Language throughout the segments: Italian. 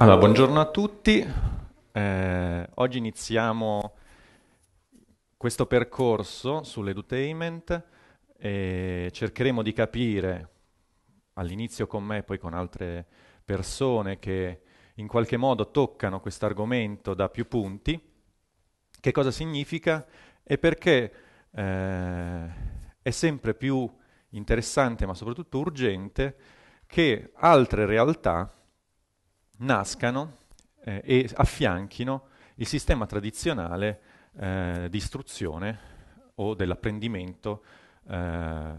Allora, buongiorno a tutti. Eh, oggi iniziamo questo percorso sull'edutainment e cercheremo di capire all'inizio con me, poi con altre persone che in qualche modo toccano questo argomento da più punti, che cosa significa e perché eh, è sempre più interessante, ma soprattutto urgente, che altre realtà nascano eh, e affianchino il sistema tradizionale eh, di istruzione o dell'apprendimento eh,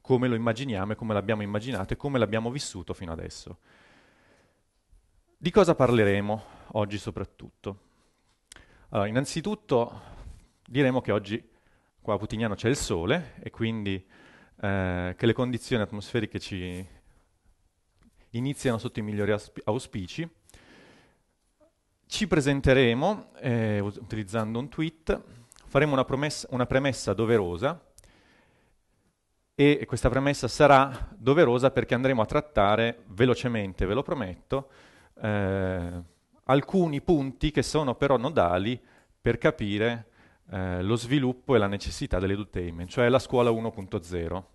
come lo immaginiamo e come l'abbiamo immaginato e come l'abbiamo vissuto fino adesso. Di cosa parleremo oggi soprattutto? Allora, innanzitutto diremo che oggi qua a Putignano c'è il sole e quindi eh, che le condizioni atmosferiche ci, iniziano sotto i migliori auspici. Ci presenteremo eh, utilizzando un tweet, faremo una, promessa, una premessa doverosa e questa premessa sarà doverosa perché andremo a trattare velocemente, ve lo prometto, eh, alcuni punti che sono però nodali per capire eh, lo sviluppo e la necessità dell'edutainment, cioè la scuola 1.0.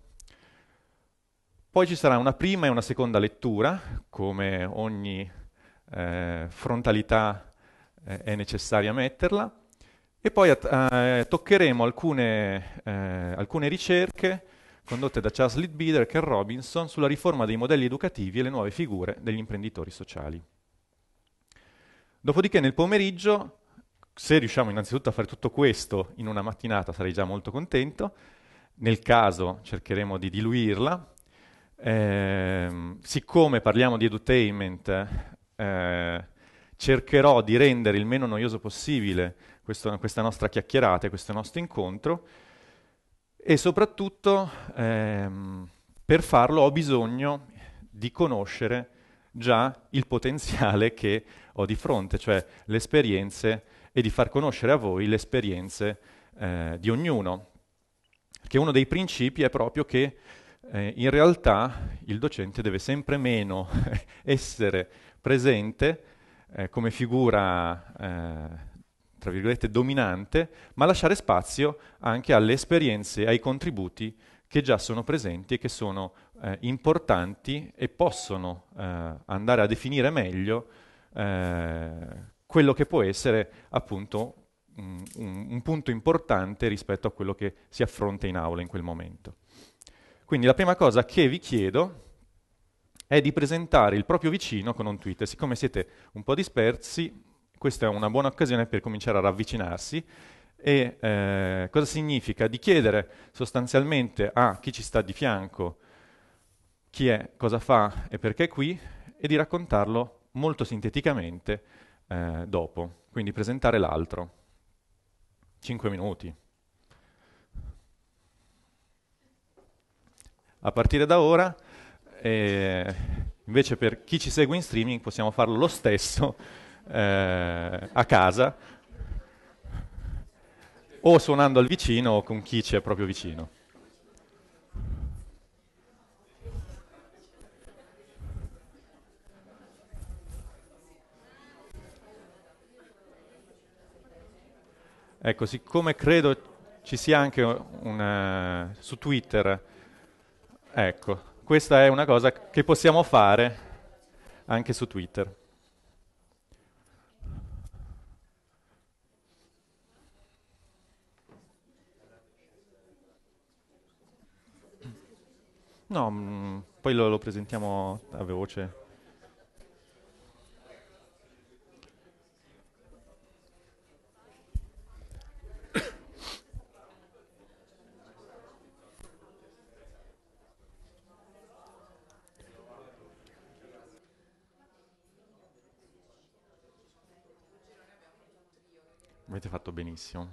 Poi ci sarà una prima e una seconda lettura, come ogni eh, frontalità eh, è necessaria metterla, e poi eh, toccheremo alcune, eh, alcune, ricerche condotte da Charles Leadbeater e Ken Robinson sulla riforma dei modelli educativi e le nuove figure degli imprenditori sociali. Dopodiché nel pomeriggio, se riusciamo innanzitutto a fare tutto questo in una mattinata sarei già molto contento, nel caso cercheremo di diluirla Ehm, siccome parliamo di edutainment, eh, cercherò di rendere il meno noioso possibile questo, questa nostra chiacchierata, questo nostro incontro e soprattutto ehm, per farlo ho bisogno di conoscere già il potenziale che ho di fronte, cioè le esperienze e di far conoscere a voi le esperienze eh, di ognuno. Perché uno dei principi è proprio che eh, in realtà il docente deve sempre meno essere presente eh, come figura, eh, tra virgolette, dominante, ma lasciare spazio anche alle esperienze, ai contributi che già sono presenti e che sono eh, importanti e possono eh, andare a definire meglio eh, quello che può essere appunto un, un punto importante rispetto a quello che si affronta in aula in quel momento. Quindi la prima cosa che vi chiedo è di presentare il proprio vicino con un tweet. Siccome siete un po' dispersi, questa è una buona occasione per cominciare a ravvicinarsi. E eh, cosa significa? Di chiedere sostanzialmente a chi ci sta di fianco chi è, cosa fa e perché è qui e di raccontarlo molto sinteticamente eh, dopo. Quindi presentare l'altro. Cinque minuti, A partire da ora, eh, invece per chi ci segue in streaming, possiamo farlo lo stesso eh, a casa o suonando al vicino o con chi c'è proprio vicino. Ecco, siccome credo ci sia anche una, eh, su Twitter Ecco, questa è una cosa che possiamo fare anche su Twitter. No, mh, mm, poi lo, lo presentiamo a voce. Avete fatto benissimo.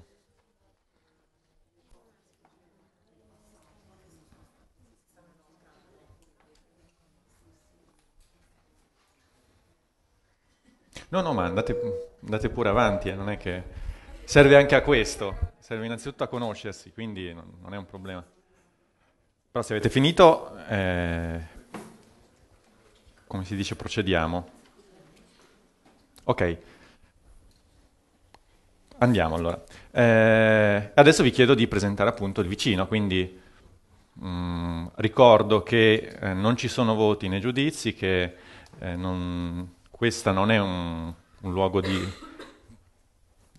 No, no, ma andate, andate pure avanti, eh, non è che serve anche a questo, serve innanzitutto a conoscersi, quindi non, non è un problema. Però se avete finito, eh, come si dice, procediamo. Ok. Andiamo allora. Eh, adesso vi chiedo di presentare appunto il vicino, quindi mh, mm, ricordo che eh, non ci sono voti né giudizi, che eh, non, questa non è un, un luogo di,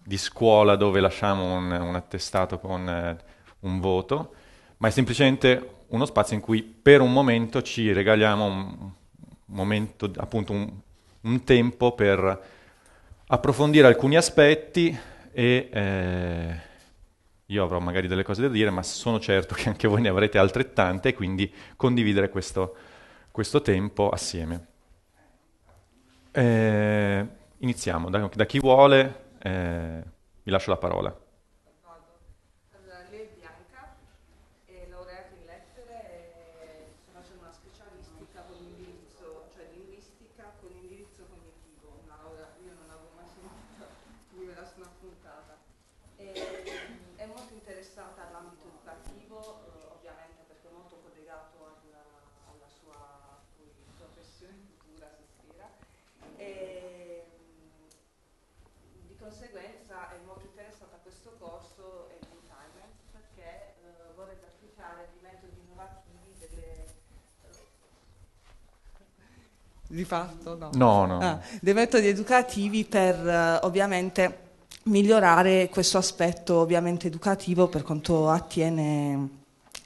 di, scuola dove lasciamo un, un attestato con eh, un voto, ma è semplicemente uno spazio in cui per un momento ci regaliamo un, un momento, appunto un, un tempo per approfondire alcuni aspetti e eh, io avrò magari delle cose da dire, ma sono certo che anche voi ne avrete altrettante, quindi condividere questo, questo tempo assieme. Eh, iniziamo, da, da, chi vuole eh, vi lascio la parola. Di fatto no. No, no. Ah, dei metodi educativi per eh, ovviamente migliorare questo aspetto ovviamente educativo per quanto attiene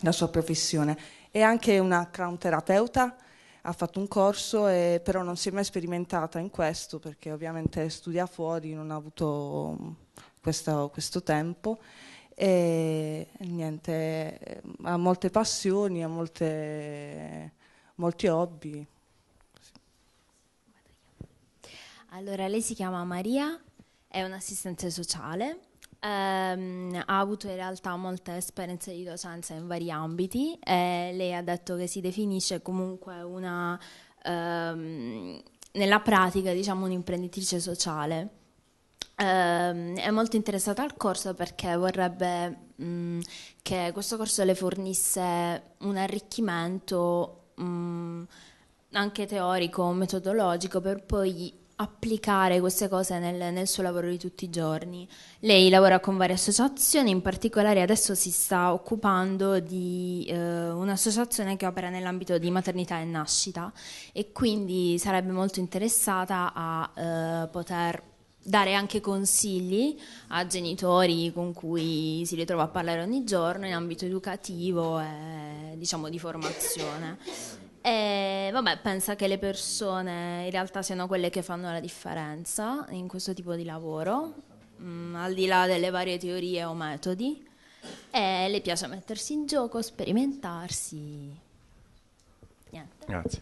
la sua professione. È anche una crown terapeuta, ha fatto un corso, e, però non si è mai sperimentata in questo perché ovviamente studia fuori, non ha avuto questo, questo tempo e niente, ha molte passioni, ha molte, molti hobby. Allora, lei si chiama Maria, è un'assistente sociale, ehm, ha avuto in realtà molte esperienze di docenza in vari ambiti e lei ha detto che si definisce comunque una, ehm, nella pratica, diciamo, un'imprenditrice sociale. Ehm, è molto interessata al corso perché vorrebbe mh, mm, che questo corso le fornisse un arricchimento mh, mm, anche teorico, metodologico, per poi applicare queste cose nel, nel, suo lavoro di tutti i giorni. Lei lavora con varie associazioni, in particolare adesso si sta occupando di eh, un'associazione che opera nell'ambito di maternità e nascita e quindi sarebbe molto interessata a eh, poter dare anche consigli a genitori con cui si ritrova a parlare ogni giorno in ambito educativo e diciamo di formazione. E eh, vabbè, pensa che le persone in realtà siano quelle che fanno la differenza in questo tipo di lavoro, mh, mm, al di là delle varie teorie o metodi, e le piace mettersi in gioco, sperimentarsi. Niente. Grazie.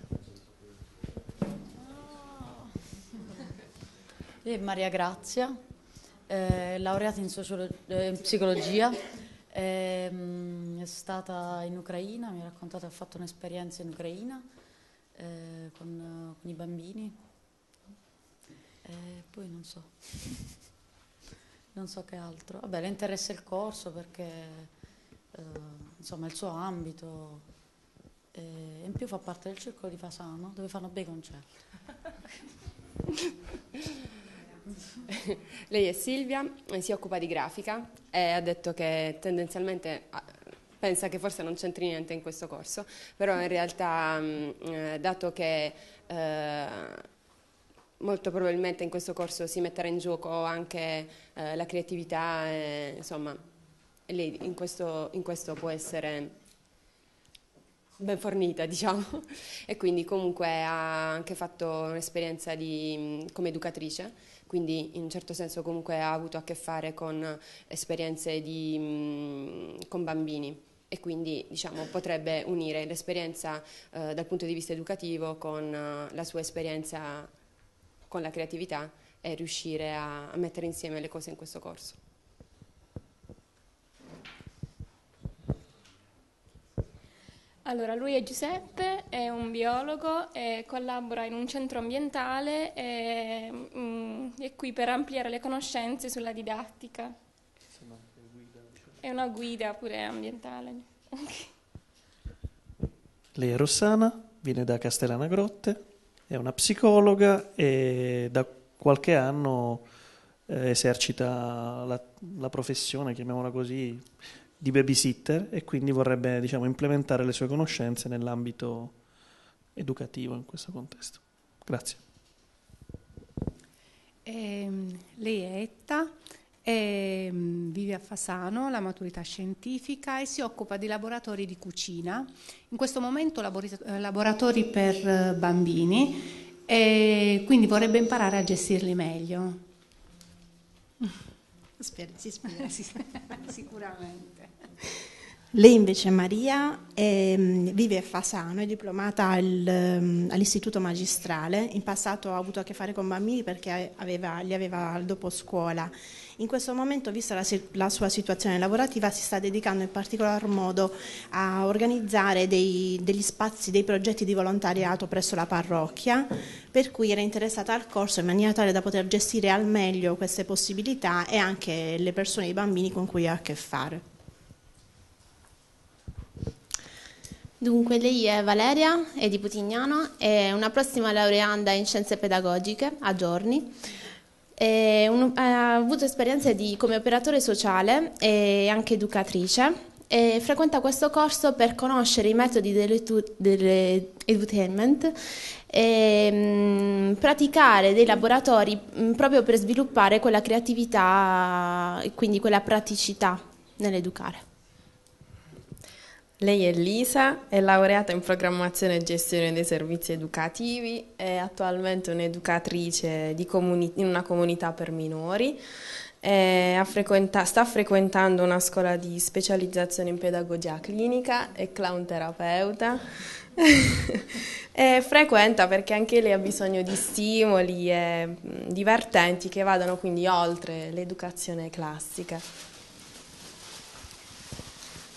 Eh, Maria Grazia, eh, laureata in, sociolo- eh, in psicologia, è, ehm, è stata in Ucraina, mi ha raccontato ha fatto un'esperienza in Ucraina eh, con, con, i bambini. E poi non so, non so che altro. Vabbè, le interessa il corso perché eh, insomma il suo ambito. E eh, in più fa parte del circolo di Fasano dove fanno bei concerti. Lei è Silvia, si occupa di grafica e ha detto che tendenzialmente ah, pensa che forse non c'entri niente in questo corso, però in realtà mm, eh, dato che eh, molto probabilmente in questo corso si metterà in gioco anche eh, la creatività, insomma, lei in questo, in questo può essere ben fornita, diciamo, e quindi comunque ha anche fatto un'esperienza mm, come educatrice quindi in un certo senso comunque ha avuto a che fare con esperienze di, mm, con bambini e quindi diciamo, potrebbe unire l'esperienza eh, dal punto di vista educativo con eh, la sua esperienza con la creatività e riuscire a, a mettere insieme le cose in questo corso. Allora, lui è Giuseppe, è un biologo e collabora in un centro ambientale e mh, mm, è qui per ampliare le conoscenze sulla didattica. È una guida pure ambientale. Lei è Rossana, viene da Castellana Grotte, è una psicologa e da qualche anno eh, esercita la, la professione, chiamiamola così, di babysitter e quindi vorrebbe diciamo, implementare le sue conoscenze nell'ambito educativo in questo contesto. Grazie. Eh, lei è Etta, eh, vive a Fasano, la maturità scientifica e si occupa di laboratori di cucina, in questo momento eh, laboratori per eh, bambini e quindi vorrebbe imparare a gestirli meglio si si ispira sicuramente. Lei invece, Maria, è, ehm, vive a Fasano, è diplomata al, ehm, all'istituto magistrale, in passato ha avuto a che fare con bambini perché aveva, li aveva dopo scuola. In questo momento, vista la, la, sua situazione lavorativa, si sta dedicando in particolar modo a organizzare dei, degli spazi, dei progetti di volontariato presso la parrocchia, per cui era interessata al corso in maniera tale da poter gestire al meglio queste possibilità e anche le persone, i bambini con cui ha a che fare. Dunque, lei è Valeria, è di Putignano, è una prossima laureanda in scienze pedagogiche a giorni. Un, ha avuto esperienze di, come operatore sociale e anche educatrice e frequenta questo corso per conoscere i metodi dell'edutainment e mh, mm, praticare dei laboratori mh, mm, proprio per sviluppare quella creatività e quindi quella praticità nell'educare. Lei è Lisa, è laureata in programmazione e gestione dei servizi educativi, è attualmente un'educatrice comuni- in una comunità per minori, frequenta- sta frequentando una scuola di specializzazione in pedagogia clinica, è clown terapeuta e frequenta perché anche lei ha bisogno di stimoli divertenti che vadano quindi oltre l'educazione classica.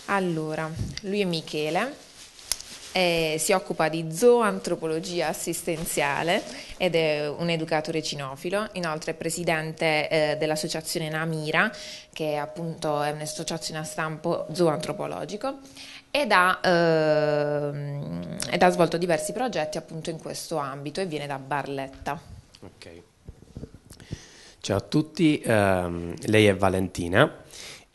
Allora, lui è Michele, eh, si occupa di zoantropologia assistenziale ed è un educatore cinofilo, inoltre è presidente eh, dell'associazione Namira, che appunto è un'associazione a stampo zoantropologico, ed ha, eh, ed ha svolto diversi progetti appunto in questo ambito e viene da Barletta. Okay. Ciao a tutti, ehm, lei è Valentina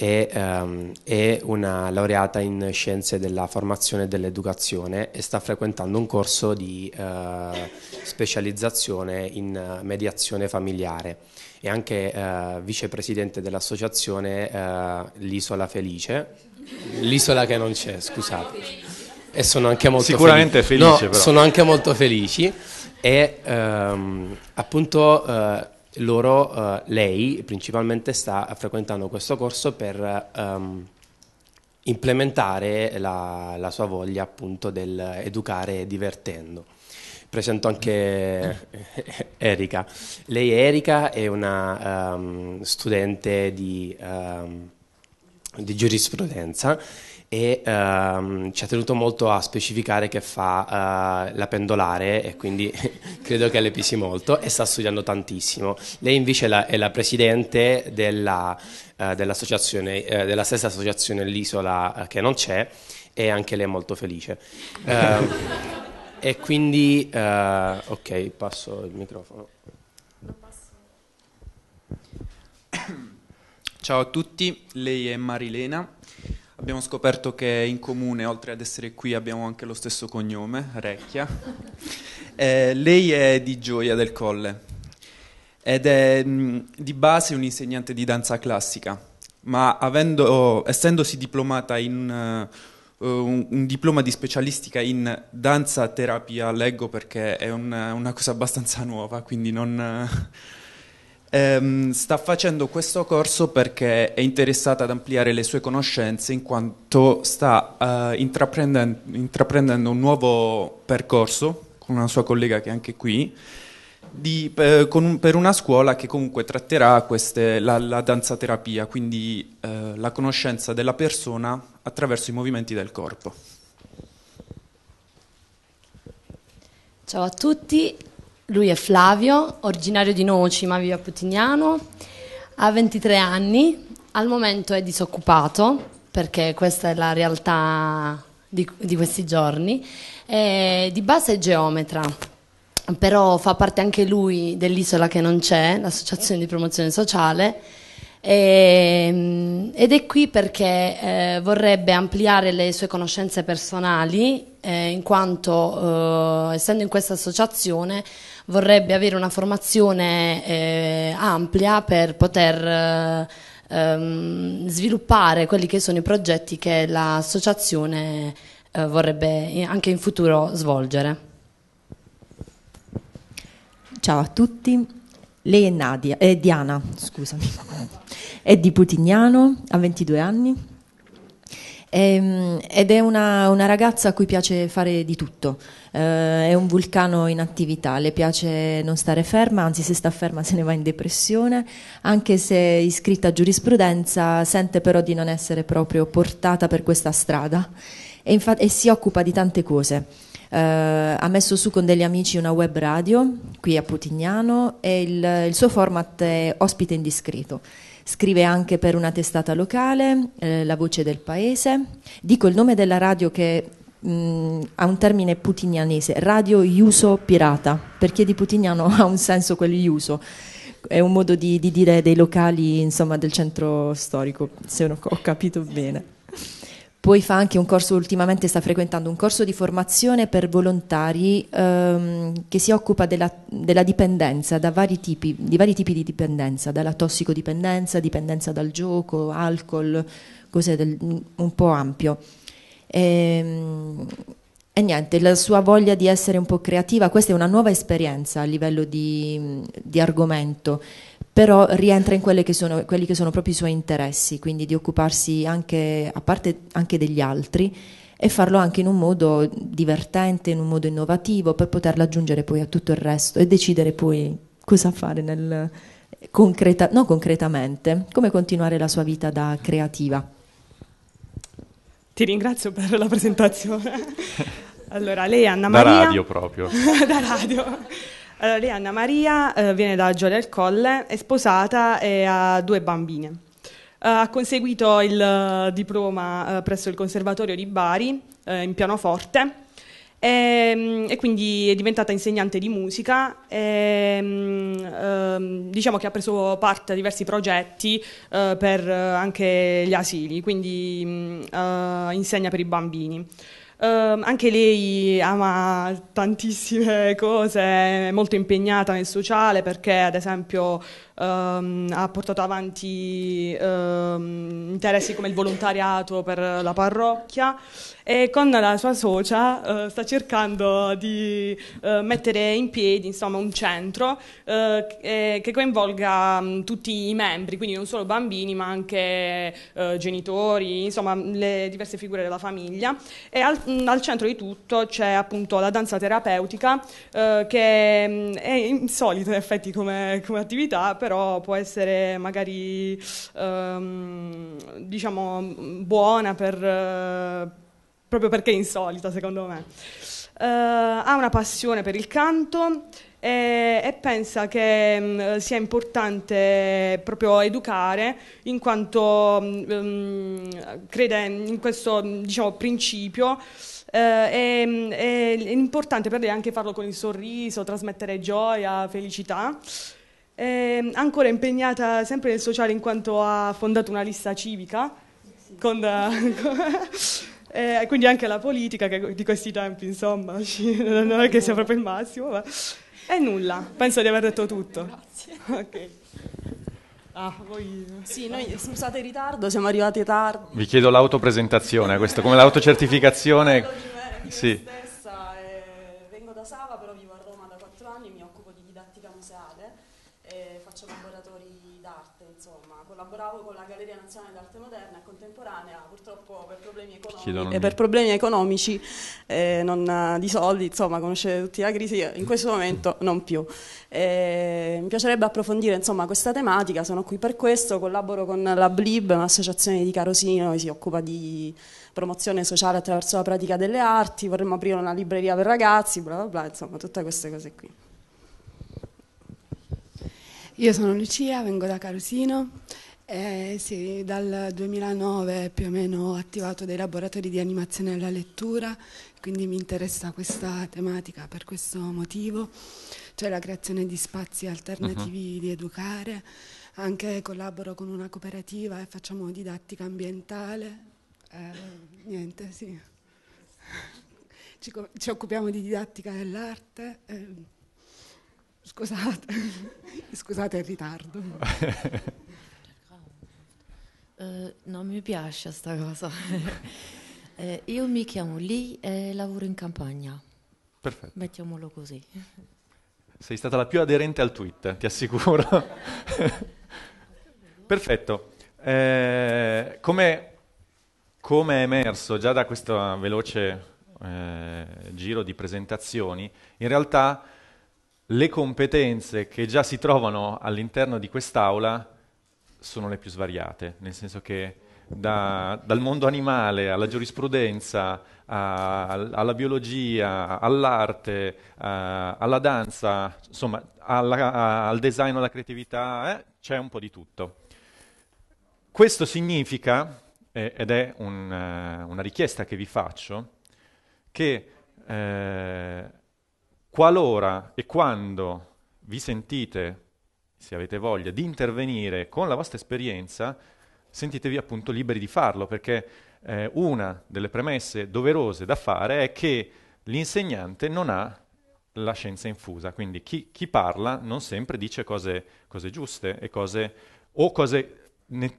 e, um, ehm, è una laureata in scienze della formazione e dell'educazione e sta frequentando un corso di uh, specializzazione in eh, mediazione familiare È anche uh, vicepresidente dell'associazione uh, L'Isola Felice, l'isola che non c'è, scusate. E sono anche molto Sicuramente felici. felice, no, sono anche molto felici e um, appunto loro, eh, lei principalmente sta frequentando questo corso per ehm, implementare la, la, sua voglia appunto educare divertendo. Presento anche Erika. Lei Erika, è una um, studente di, um, di giurisprudenza e ehm, ci ha tenuto molto a specificare che fa eh, la pendolare e quindi credo che le pesi molto e sta studiando tantissimo. Lei invece è la, è la presidente della, eh, dell'associazione, eh, della stessa associazione L'Isola eh, che non c'è e anche lei è molto felice. Ehm, e quindi, eh, ok, passo il microfono. Ciao a tutti, lei è Marilena. Abbiamo scoperto che in comune, oltre ad essere qui, abbiamo anche lo stesso cognome, Recchia. Eh, lei è di Gioia del Colle ed è mm, di base un'insegnante di danza classica, ma avendo, essendosi diplomata in... Uh, un, un, diploma di specialistica in danza terapia leggo perché è una, una cosa abbastanza nuova, quindi non, ehm, sta facendo questo corso perché è interessata ad ampliare le sue conoscenze in quanto sta eh, intraprendendo, intraprendendo un nuovo percorso con una sua collega che è anche qui. Di, eh, un, per una scuola che comunque tratterà queste, la, la danzaterapia, quindi eh, la conoscenza della persona attraverso i movimenti del corpo. Ciao a tutti, lui è Flavio, originario di Noci ma vive a Putignano, ha 23 anni, al momento è disoccupato perché questa è la realtà di, di questi giorni, e di base è geometra, però fa parte anche lui dell'Isola che non c'è, l'associazione di promozione sociale, e, ehm, ed è qui perché eh, vorrebbe ampliare le sue conoscenze personali, eh, in quanto eh, essendo in questa associazione vorrebbe avere una formazione eh, ampia per poter eh, ehm, sviluppare quelli che sono i progetti che l'associazione eh, vorrebbe anche in futuro svolgere. Ciao a tutti, lei è Nadia, eh, Diana, scusami, è di Putignano, ha 22 anni ehm, ed è una, una ragazza a cui piace fare di tutto eh, è un vulcano in attività, le piace non stare ferma, anzi se sta ferma se ne va in depressione, anche se iscritta a giurisprudenza sente però di non essere proprio portata per questa strada e, infatti, e si occupa di tante cose. Uh, ha messo su con degli amici una web radio qui a Putignano e il, il suo format è ospite indiscreto. Scrive anche per una testata locale, eh, La Voce del Paese. Dico il nome della radio che mh, mm, ha un termine putinianese, radio iuso pirata, perché di putiniano ha un senso quello iuso, È un modo di, di dire dei locali insomma, del centro storico, se ho capito bene. Poi fa anche un corso, ultimamente sta frequentando un corso di formazione per volontari ehm, che si occupa della, della dipendenza, vari tipi, di vari tipi di dipendenza, dalla tossicodipendenza, dipendenza dal gioco, alcol, cose del, un po' ampio. E, ehm, e niente, la sua voglia di essere un po' creativa, questa è una nuova esperienza a livello di, di argomento, però rientra in che sono, quelli che sono proprio i suoi interessi, quindi di occuparsi anche, a parte anche degli altri e farlo anche in un modo divertente, in un modo innovativo, per poterlo aggiungere poi a tutto il resto e decidere poi cosa fare nel, concreta, no, concretamente, come continuare la sua vita da creativa. Ti ringrazio per la presentazione. Allora, lei è Anna Maria... Da radio proprio. da radio. Allora, lei è Anna Maria, eh, viene da Gioia al Colle, è sposata e ha due bambine. Eh, ha conseguito il eh, diploma eh, presso il Conservatorio di Bari eh, in pianoforte e, ehm, e, quindi è diventata insegnante di musica, e, um, ehm, diciamo che ha preso parte a diversi progetti uh, per eh, anche gli asili, quindi um, insegna per i bambini. Uh, anche lei ama tantissime cose, è molto impegnata nel sociale perché ad esempio ehm, ha portato avanti ehm, interessi come il volontariato per la parrocchia e con la sua socia eh, sta cercando di eh, mettere in piedi insomma, un centro eh, che coinvolga mh, mm, tutti i membri, quindi non solo bambini ma anche eh, genitori, insomma le diverse figure della famiglia e al, mh, mm, al centro di tutto c'è appunto la danza terapeutica eh, che mh, mm, è insolita in effetti come, come attività, però però può essere magari ehm, diciamo buona per, eh, proprio perché è insolita secondo me. Eh, ha una passione per il canto e, e pensa che mh, mm, sia importante proprio educare in quanto mh, mm, mm, crede in questo diciamo, principio eh, è, è, importante per lei anche farlo con il sorriso, trasmettere gioia, felicità. Eh, ancora impegnata sempre nel sociale in quanto ha fondato una lista civica, sì. con, eh, quindi anche la politica che di questi tempi, insomma, non è che sia proprio il massimo. Ma... E nulla, penso di aver detto tutto. Grazie. Okay. Ah, voi... Sì, noi scusate il ritardo, siamo arrivati tardi. Vi chiedo l'autopresentazione, questo, come l'autocertificazione. Sì. chiedono. E per problemi economici, eh, non, eh, di soldi, insomma, conoscete tutti la crisi, in questo momento non più. Eh, mi piacerebbe approfondire insomma, questa tematica, sono qui per questo, collaboro con la BLIB, un'associazione di Carosino che si occupa di promozione sociale attraverso la pratica delle arti, vorremmo aprire una libreria per ragazzi, bla bla bla, insomma, tutte queste cose qui. Io sono Lucia, vengo da Carosino. Eh, sì, dal 2009 più o meno ho attivato dei laboratori di animazione alla lettura, quindi mi interessa questa tematica per questo motivo, cioè la creazione di spazi alternativi uh-huh. di educare, anche collaboro con una cooperativa e facciamo didattica ambientale, eh, niente, sì. Ci, ci, occupiamo di didattica dell'arte. Eh. Scusate, scusate il ritardo. Eh, non mi piace questa cosa. eh, io mi chiamo Lì e lavoro in campagna. Perfetto. Mettiamolo così. Sei stata la più aderente al tweet, ti assicuro. Perfetto. Eh, come, come, è emerso già da questo veloce eh, giro di presentazioni, in realtà le competenze che già si trovano all'interno di quest'aula sono le più svariate, nel senso che da, dal mondo animale alla giurisprudenza, a, alla biologia, all'arte, a, alla danza, insomma alla, a, al design, alla creatività, eh, c'è un po' di tutto. Questo significa, eh, ed è un, eh, una richiesta che vi faccio, che eh, qualora e quando vi sentite se avete voglia, di intervenire con la vostra esperienza, sentitevi appunto liberi di farlo, perché eh, una delle premesse doverose da fare è che l'insegnante non ha la scienza infusa, quindi chi, chi parla non sempre dice cose, cose giuste cose, o cose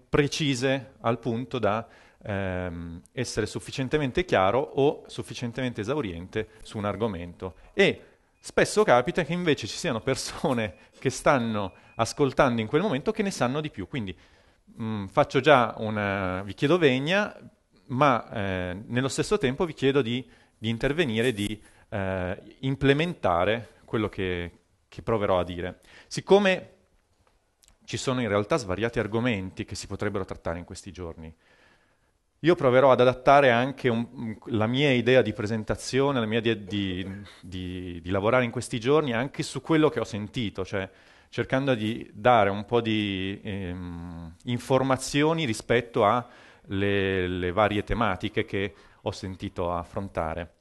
precise al punto da ehm, essere sufficientemente chiaro o sufficientemente esauriente su un argomento. E spesso capita che invece ci siano persone che stanno ascoltando in quel momento che ne sanno di più. Quindi mh, mm, faccio già una, eh, vi chiedo vegna, ma eh, nello stesso tempo vi chiedo di, di intervenire, di eh, implementare quello che, che proverò a dire. Siccome ci sono in realtà svariati argomenti che si potrebbero trattare in questi giorni, io proverò ad adattare anche un, la mia idea di presentazione, la mia idea di, di, di, lavorare in questi giorni anche su quello che ho sentito, cioè cercando di dare un po' di ehm, informazioni rispetto alle varie tematiche che ho sentito affrontare.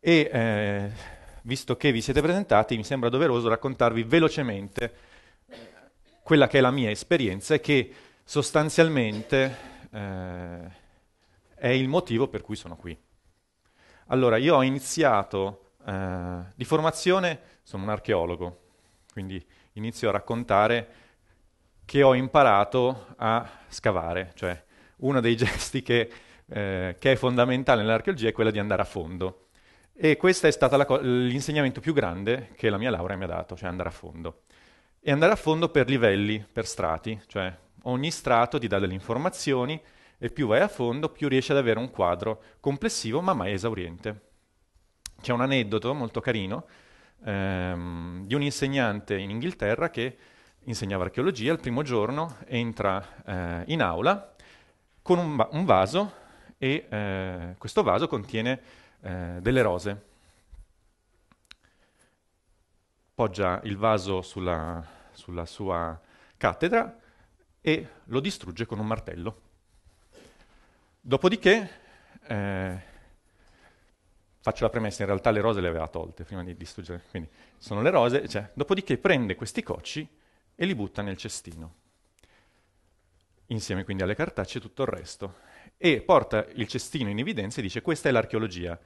E eh, visto che vi siete presentati, mi sembra doveroso raccontarvi velocemente quella che è la mia esperienza e che sostanzialmente eh, è il motivo per cui sono qui. Allora, io ho iniziato eh, di formazione, sono un archeologo, quindi inizio a raccontare che ho imparato a scavare, cioè uno dei gesti che, eh, che è fondamentale nell'archeologia è quello di andare a fondo. E questo è stato co- l'insegnamento più grande che la mia laurea mi ha dato, cioè andare a fondo. E andare a fondo per livelli, per strati, cioè ogni strato ti dà delle informazioni e più vai a fondo più riesci ad avere un quadro complessivo ma mai esauriente. C'è un aneddoto molto carino ehm, di un insegnante in Inghilterra che insegnava archeologia, il primo giorno entra eh, in aula con un, un vaso e eh, questo vaso contiene eh, delle rose. Poggia il vaso sulla, sulla sua cattedra e lo distrugge con un martello. Dopodiché eh, faccio la premessa, in realtà le rose le aveva tolte prima di distruggere, quindi sono le rose, cioè, dopodiché prende questi cocci e li butta nel cestino, insieme quindi alle cartacce e tutto il resto, e porta il cestino in evidenza e dice questa è l'archeologia,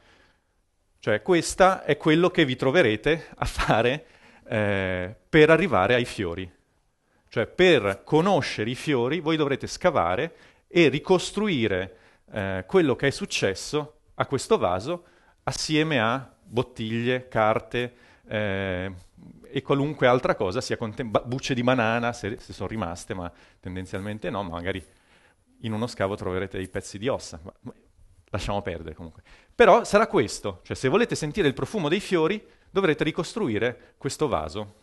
cioè questa è quello che vi troverete a fare eh, per arrivare ai fiori, cioè per conoscere i fiori voi dovrete scavare e ricostruire eh, quello che è successo a questo vaso assieme a bottiglie, carte eh, e qualunque altra cosa, sia contem- bucce di banana, se, se sono rimaste, ma tendenzialmente no, magari in uno scavo troverete dei pezzi di ossa. Ma, ma, lasciamo perdere comunque. Però sarà questo, cioè se volete sentire il profumo dei fiori dovrete ricostruire questo vaso.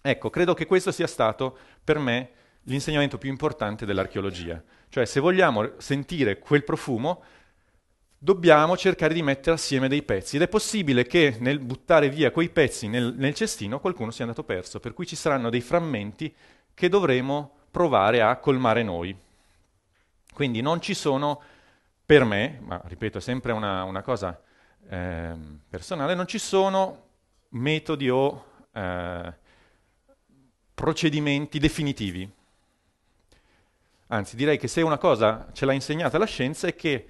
Ecco, credo che questo sia stato per me l'insegnamento più importante dell'archeologia. Cioè se vogliamo sentire quel profumo dobbiamo cercare di mettere assieme dei pezzi ed è possibile che nel buttare via quei pezzi nel, nel cestino qualcuno sia andato perso, per cui ci saranno dei frammenti che dovremo provare a colmare noi. Quindi non ci sono, per me, ma ripeto, è sempre una, una cosa eh, personale, non ci sono metodi o eh, procedimenti definitivi. Anzi, direi che se una cosa ce l'ha insegnata la scienza è che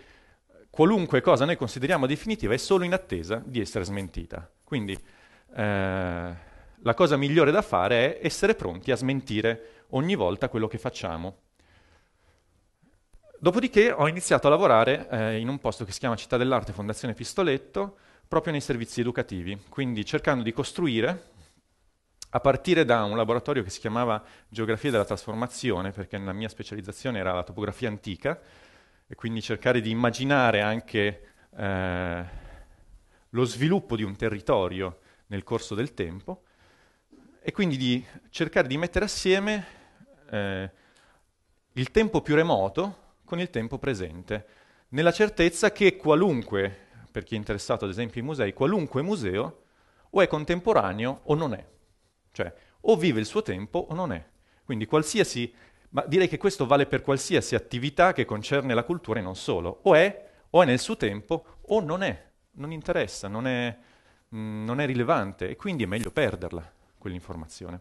qualunque cosa noi consideriamo definitiva è solo in attesa di essere smentita. Quindi eh, la cosa migliore da fare è essere pronti a smentire ogni volta quello che facciamo. Dopodiché ho iniziato a lavorare eh, in un posto che si chiama Città dell'Arte Fondazione Pistoletto, proprio nei servizi educativi, quindi cercando di costruire, a partire da un laboratorio che si chiamava Geografia della Trasformazione, perché la mia specializzazione era la topografia antica, e quindi cercare di immaginare anche eh, lo sviluppo di un territorio nel corso del tempo e quindi di cercare di mettere assieme eh, il tempo più remoto con il tempo presente, nella certezza che qualunque, per chi è interessato ad esempio ai musei, qualunque museo o è contemporaneo o non è, cioè o vive il suo tempo o non è. Quindi qualsiasi ma direi che questo vale per qualsiasi attività che concerne la cultura e non solo. O è, o è nel suo tempo, o non è. Non interessa, non è, mh, mm, non è rilevante e quindi è meglio perderla, quell'informazione.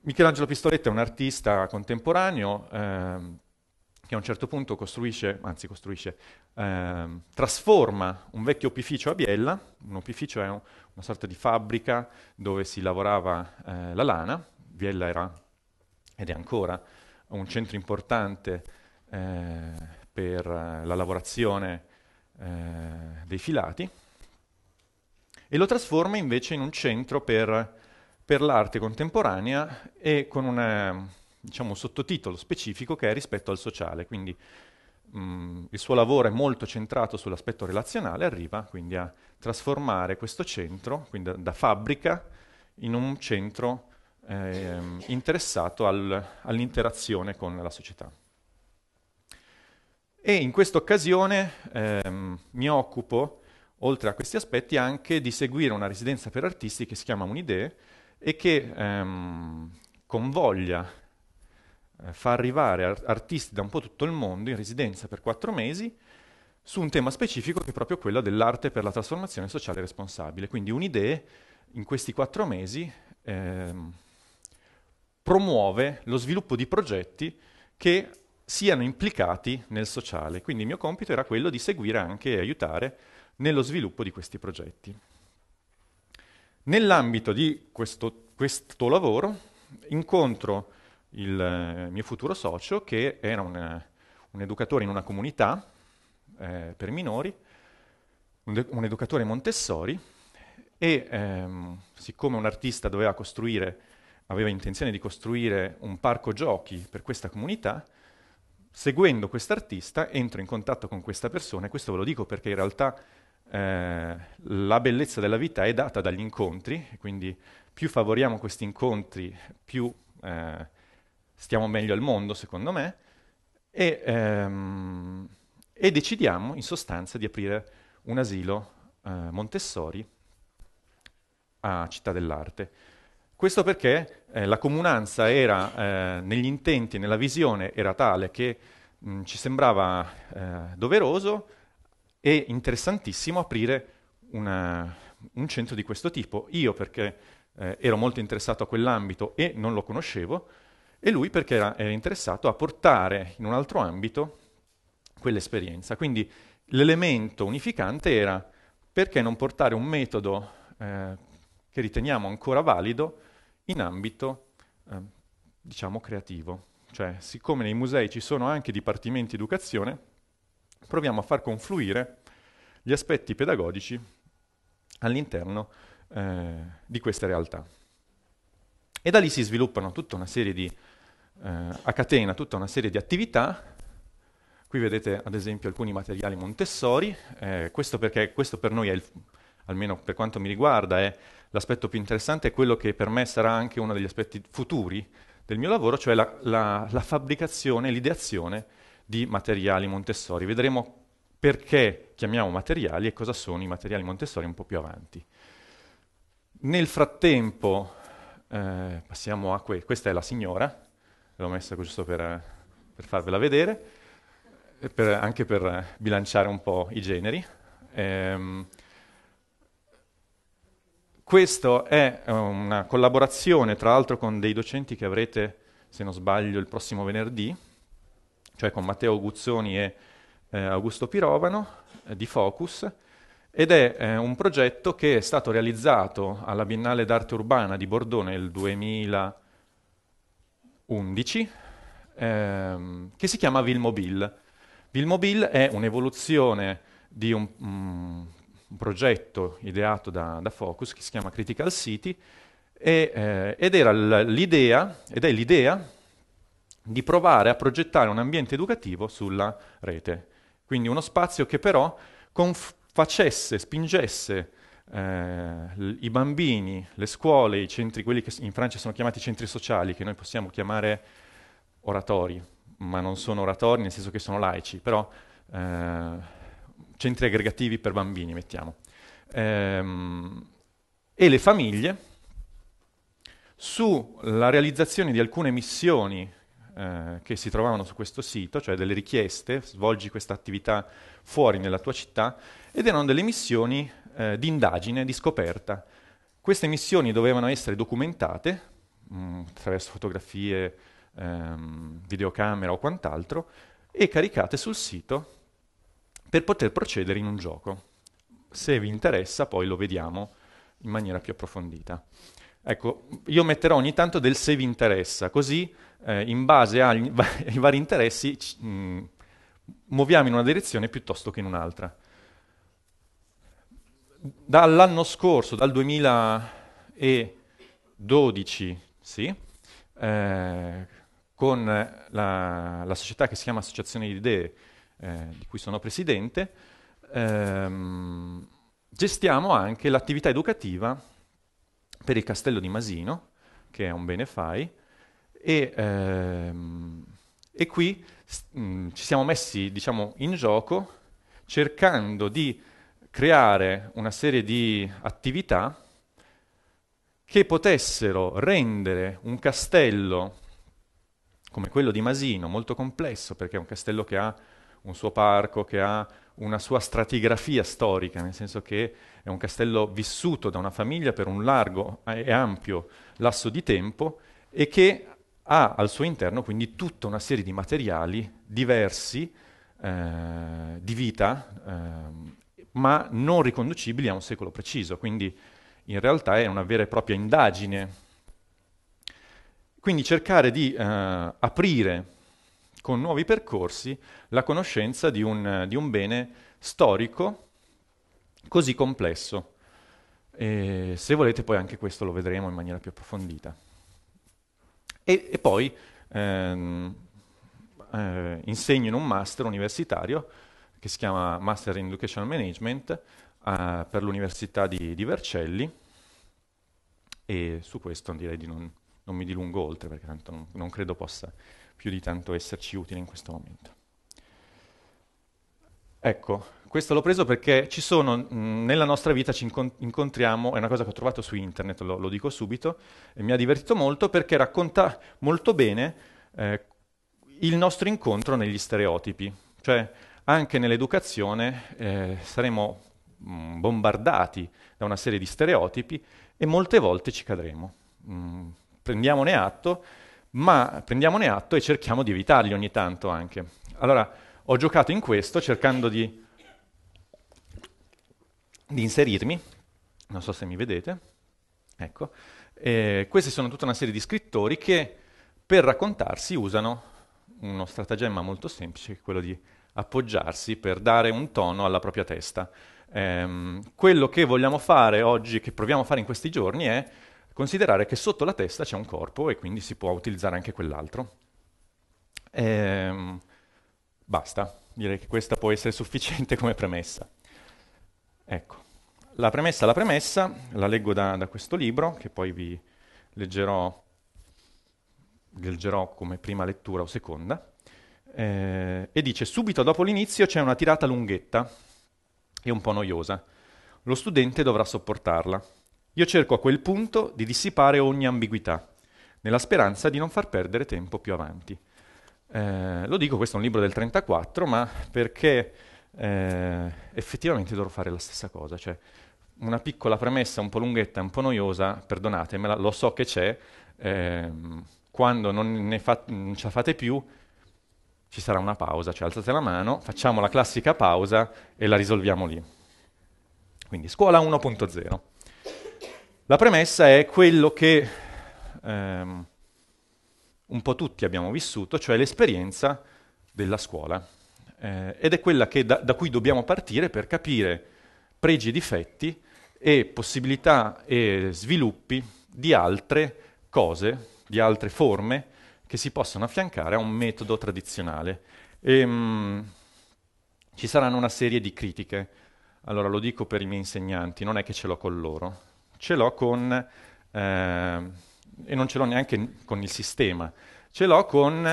Michelangelo Pistoletto è un artista contemporaneo ehm, che a un certo punto costruisce, anzi costruisce, ehm, trasforma un vecchio opificio a biella, un opificio è un, una sorta di fabbrica dove si lavorava eh, la lana, biella era ed è ancora un centro importante eh, per eh, la lavorazione eh, dei filati, e lo trasforma invece in un centro per, per l'arte contemporanea e con una, diciamo, un sottotitolo specifico che è rispetto al sociale, quindi mh, mm, il suo lavoro è molto centrato sull'aspetto relazionale, arriva quindi a trasformare questo centro, quindi da, da fabbrica, in un centro eh, interessato al, all'interazione con la società. E in questa occasione ehm, mi occupo, oltre a questi aspetti, anche di seguire una residenza per artisti che si chiama Unidee e che ehm, convoglia, eh, fa arrivare ar- artisti da un po' tutto il mondo in residenza per quattro mesi su un tema specifico che è proprio quello dell'arte per la trasformazione sociale responsabile. Quindi Unidee in questi quattro mesi ehm, promuove lo sviluppo di progetti che siano implicati nel sociale. Quindi il mio compito era quello di seguire anche e aiutare nello sviluppo di questi progetti. Nell'ambito di questo, questo lavoro incontro il eh, mio futuro socio che era un, un educatore in una comunità eh, per minori, un, un, educatore Montessori e ehm, siccome un artista doveva costruire aveva intenzione di costruire un parco giochi per questa comunità, seguendo quest'artista entro in contatto con questa persona e questo ve lo dico perché in realtà eh, la bellezza della vita è data dagli incontri, quindi più favoriamo questi incontri, più eh, stiamo meglio al mondo, secondo me, e, ehm, e, decidiamo in sostanza di aprire un asilo eh, Montessori a Città dell'Arte. Questo perché eh, la comunanza era, eh, negli intenti, nella visione, era tale che mh, mm, ci sembrava eh, doveroso e interessantissimo aprire una, un centro di questo tipo. Io perché eh, ero molto interessato a quell'ambito e non lo conoscevo, e lui perché era, era interessato a portare in un altro ambito quell'esperienza. Quindi l'elemento unificante era perché non portare un metodo eh, che riteniamo ancora valido in ambito eh, diciamo creativo. Cioè, siccome nei musei ci sono anche dipartimenti educazione, proviamo a far confluire gli aspetti pedagogici all'interno eh, di queste realtà. E da lì si sviluppano tutta una serie di, eh, a catena, tutta una serie di attività. Qui vedete ad esempio alcuni materiali Montessori, eh, questo perché questo per noi è il, almeno per quanto mi riguarda, è l'aspetto più interessante, è quello che per me sarà anche uno degli aspetti futuri del mio lavoro, cioè la, la, la fabbricazione, l'ideazione di materiali Montessori. Vedremo perché chiamiamo materiali e cosa sono i materiali Montessori un po' più avanti. Nel frattempo, eh, passiamo a que- questa è la signora, l'ho messa giusto per, per farvela vedere, per, anche per bilanciare un po' i generi. Ehm, questa è eh, una collaborazione, tra l'altro, con dei docenti che avrete, se non sbaglio, il prossimo venerdì, cioè con Matteo Guzzoni e eh, Augusto Pirovano eh, di Focus, ed è eh, un progetto che è stato realizzato alla Biennale d'Arte Urbana di Bordeaux nel 2011, ehm, che si chiama Vilmobile. Vilmobile è un'evoluzione di un mm, un progetto ideato da, da, Focus che si chiama Critical City e, eh, ed era l'idea, ed è l'idea di provare a progettare un ambiente educativo sulla rete. Quindi uno spazio che però facesse, spingesse eh, i bambini, le scuole, i centri, quelli che in Francia sono chiamati centri sociali, che noi possiamo chiamare oratori, ma non sono oratori nel senso che sono laici, però eh, centri aggregativi per bambini, mettiamo. Ehm, e le famiglie sulla realizzazione di alcune missioni eh, che si trovavano su questo sito, cioè delle richieste, svolgi questa attività fuori nella tua città, ed erano delle missioni eh, di indagine, di scoperta. Queste missioni dovevano essere documentate mh, mm, attraverso fotografie, ehm, videocamera o quant'altro, e caricate sul sito per poter procedere in un gioco. Se vi interessa poi lo vediamo in maniera più approfondita. Ecco, io metterò ogni tanto del se vi interessa, così eh, in base agli, ai vari interessi mh, mm, muoviamo in una direzione piuttosto che in un'altra. Dall'anno scorso, dal 2012, sì, eh, con la, la, società che si chiama Associazione di Idee, eh, di cui sono presidente, ehm, gestiamo anche l'attività educativa per il Castello di Masino, che è un benefai, e, ehm, e qui mh, mm, ci siamo messi diciamo, in gioco cercando di creare una serie di attività che potessero rendere un castello come quello di Masino, molto complesso, perché è un castello che ha un suo parco, che ha una sua stratigrafia storica, nel senso che è un castello vissuto da una famiglia per un largo e ampio lasso di tempo e che ha al suo interno quindi tutta una serie di materiali diversi eh, di vita, eh, ma non riconducibili a un secolo preciso, quindi in realtà è una vera e propria indagine. Quindi cercare di eh, aprire con nuovi percorsi la conoscenza di un, di un bene storico così complesso. E se volete poi anche questo lo vedremo in maniera più approfondita. E, e poi ehm, eh, insegno in un master universitario che si chiama Master in Educational Management eh, per l'Università di, di, Vercelli e su questo direi di non, non mi dilungo oltre perché tanto non, non credo possa più di tanto esserci utile in questo momento. Ecco, questo l'ho preso perché ci sono, mh, mm, nella nostra vita ci incontriamo, è una cosa che ho trovato su internet, lo, lo dico subito, e mi ha divertito molto perché racconta molto bene eh, il nostro incontro negli stereotipi, cioè anche nell'educazione eh, saremo mh, mm, bombardati da una serie di stereotipi e molte volte ci cadremo. Mh, mm, prendiamone atto ma prendiamone atto e cerchiamo di evitarli ogni tanto anche. Allora, ho giocato in questo cercando di, di inserirmi, non so se mi vedete, ecco, eh, questi sono tutta una serie di scrittori che per raccontarsi usano uno stratagemma molto semplice, quello di appoggiarsi per dare un tono alla propria testa. Ehm, quello che vogliamo fare oggi, che proviamo a fare in questi giorni, è considerare che sotto la testa c'è un corpo e quindi si può utilizzare anche quell'altro. Ehm, basta, direi che questa può essere sufficiente come premessa. Ecco, la premessa la premessa, la leggo da, da questo libro, che poi vi leggerò, leggerò come prima lettura o seconda, eh, e dice subito dopo l'inizio c'è una tirata lunghetta e un po' noiosa. Lo studente dovrà sopportarla. Io cerco a quel punto di dissipare ogni ambiguità, nella speranza di non far perdere tempo più avanti. Eh, lo dico, questo è un libro del 34, ma perché eh, effettivamente dovrò fare la stessa cosa. Cioè, una piccola premessa un po' lunghetta, un po' noiosa, perdonatemela, lo so che c'è, ehm, quando non, fa- non, ce la fate più ci sarà una pausa, cioè alzate la mano, facciamo la classica pausa e la risolviamo lì. Quindi scuola 1.0. La premessa è quello che ehm, un po' tutti abbiamo vissuto, cioè l'esperienza della scuola. Eh, ed è quella da, da cui dobbiamo partire per capire pregi e difetti e possibilità e sviluppi di altre cose, di altre forme che si possono affiancare a un metodo tradizionale. E, ehm, mh, ci saranno una serie di critiche. Allora lo dico per i miei insegnanti, non è che ce l'ho con loro, ce l'ho con, eh, e non ce l'ho neanche con il sistema, ce l'ho con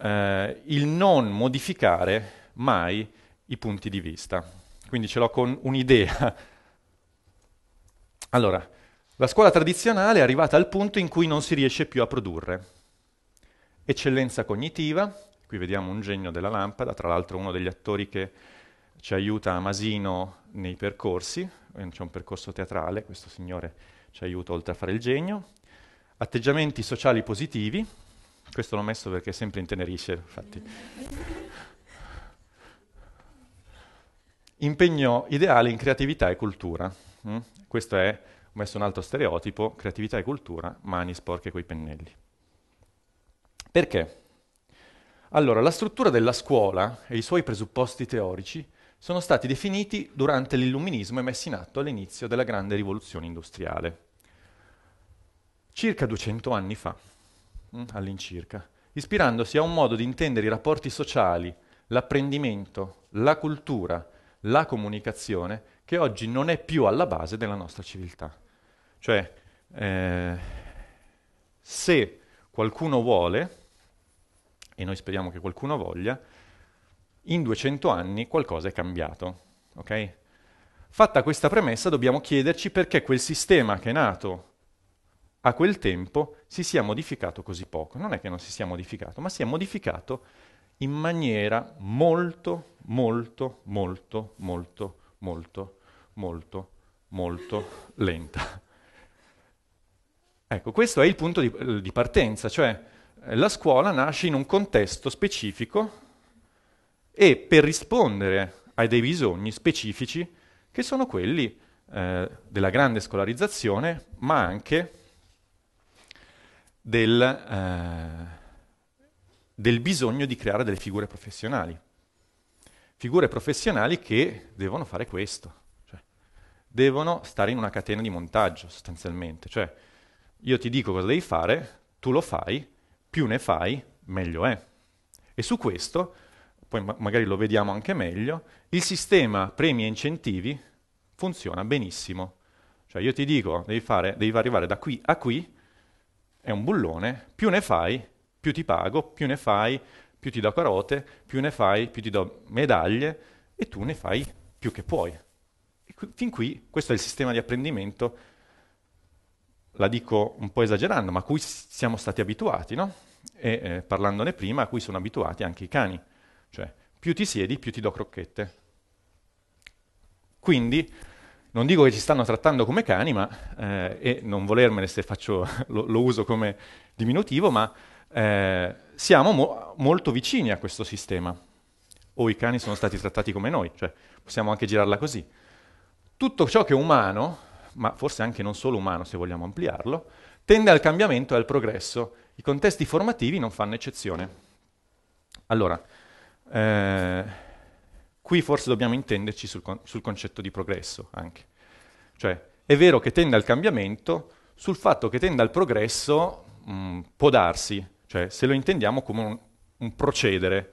eh, il non modificare mai i punti di vista. Quindi ce l'ho con un'idea. Allora, la scuola tradizionale è arrivata al punto in cui non si riesce più a produrre. Eccellenza cognitiva, qui vediamo un genio della lampada, tra l'altro uno degli attori che ci aiuta a Masino nei percorsi, eh, c'è un percorso teatrale, questo signore ci aiuta oltre a fare il genio. Atteggiamenti sociali positivi, questo l'ho messo perché sempre intenerisce, infatti. Impegno ideale in creatività e cultura. Mm? Questo è, ho messo un altro stereotipo, creatività e cultura, mani sporche coi pennelli. Perché? Allora, la struttura della scuola e i suoi presupposti teorici sono stati definiti durante l'illuminismo e messi in atto all'inizio della grande rivoluzione industriale. Circa 200 anni fa, mm, all'incirca, ispirandosi a un modo di intendere i rapporti sociali, l'apprendimento, la cultura, la comunicazione, che oggi non è più alla base della nostra civiltà. Cioè, eh, se qualcuno vuole, e noi speriamo che qualcuno voglia, in 200 anni qualcosa è cambiato. Okay? Fatta questa premessa dobbiamo chiederci perché quel sistema che è nato a quel tempo si sia modificato così poco. Non è che non si sia modificato, ma si è modificato in maniera molto, molto, molto, molto, molto, molto, molto lenta. Ecco, questo è il punto di, di partenza, cioè eh, la scuola nasce in un contesto specifico e per rispondere ai dei bisogni specifici che sono quelli eh, della grande scolarizzazione, ma anche del, eh, del bisogno di creare delle figure professionali. Figure professionali che devono fare questo, cioè, devono stare in una catena di montaggio sostanzialmente, cioè io ti dico cosa devi fare, tu lo fai, più ne fai, meglio è. E su questo poi ma magari lo vediamo anche meglio, il sistema premi e incentivi funziona benissimo. Cioè io ti dico, devi, fare, devi arrivare da qui a qui, è un bullone, più ne fai, più ti pago, più ne fai, più ti do carote, più ne fai, più ti do medaglie e tu ne fai più che puoi. Qui, fin qui questo è il sistema di apprendimento, la dico un po' esagerando, ma a cui siamo stati abituati, no? E eh, parlandone prima, a cui sono abituati anche i cani. Cioè, più ti siedi, più ti do crocchette. Quindi, non dico che ci stanno trattando come cani, ma, eh, e non volermene se faccio, lo, lo, uso come diminutivo, ma eh, siamo mo- molto vicini a questo sistema. O i cani sono stati trattati come noi, cioè possiamo anche girarla così. Tutto ciò che è umano, ma forse anche non solo umano se vogliamo ampliarlo, tende al cambiamento e al progresso. I contesti formativi non fanno eccezione. Allora, eh, qui forse dobbiamo intenderci sul, con- sul concetto di progresso anche. Cioè, è vero che tende al cambiamento, sul fatto che tende al progresso mh, mm, può darsi, cioè se lo intendiamo come un, un procedere,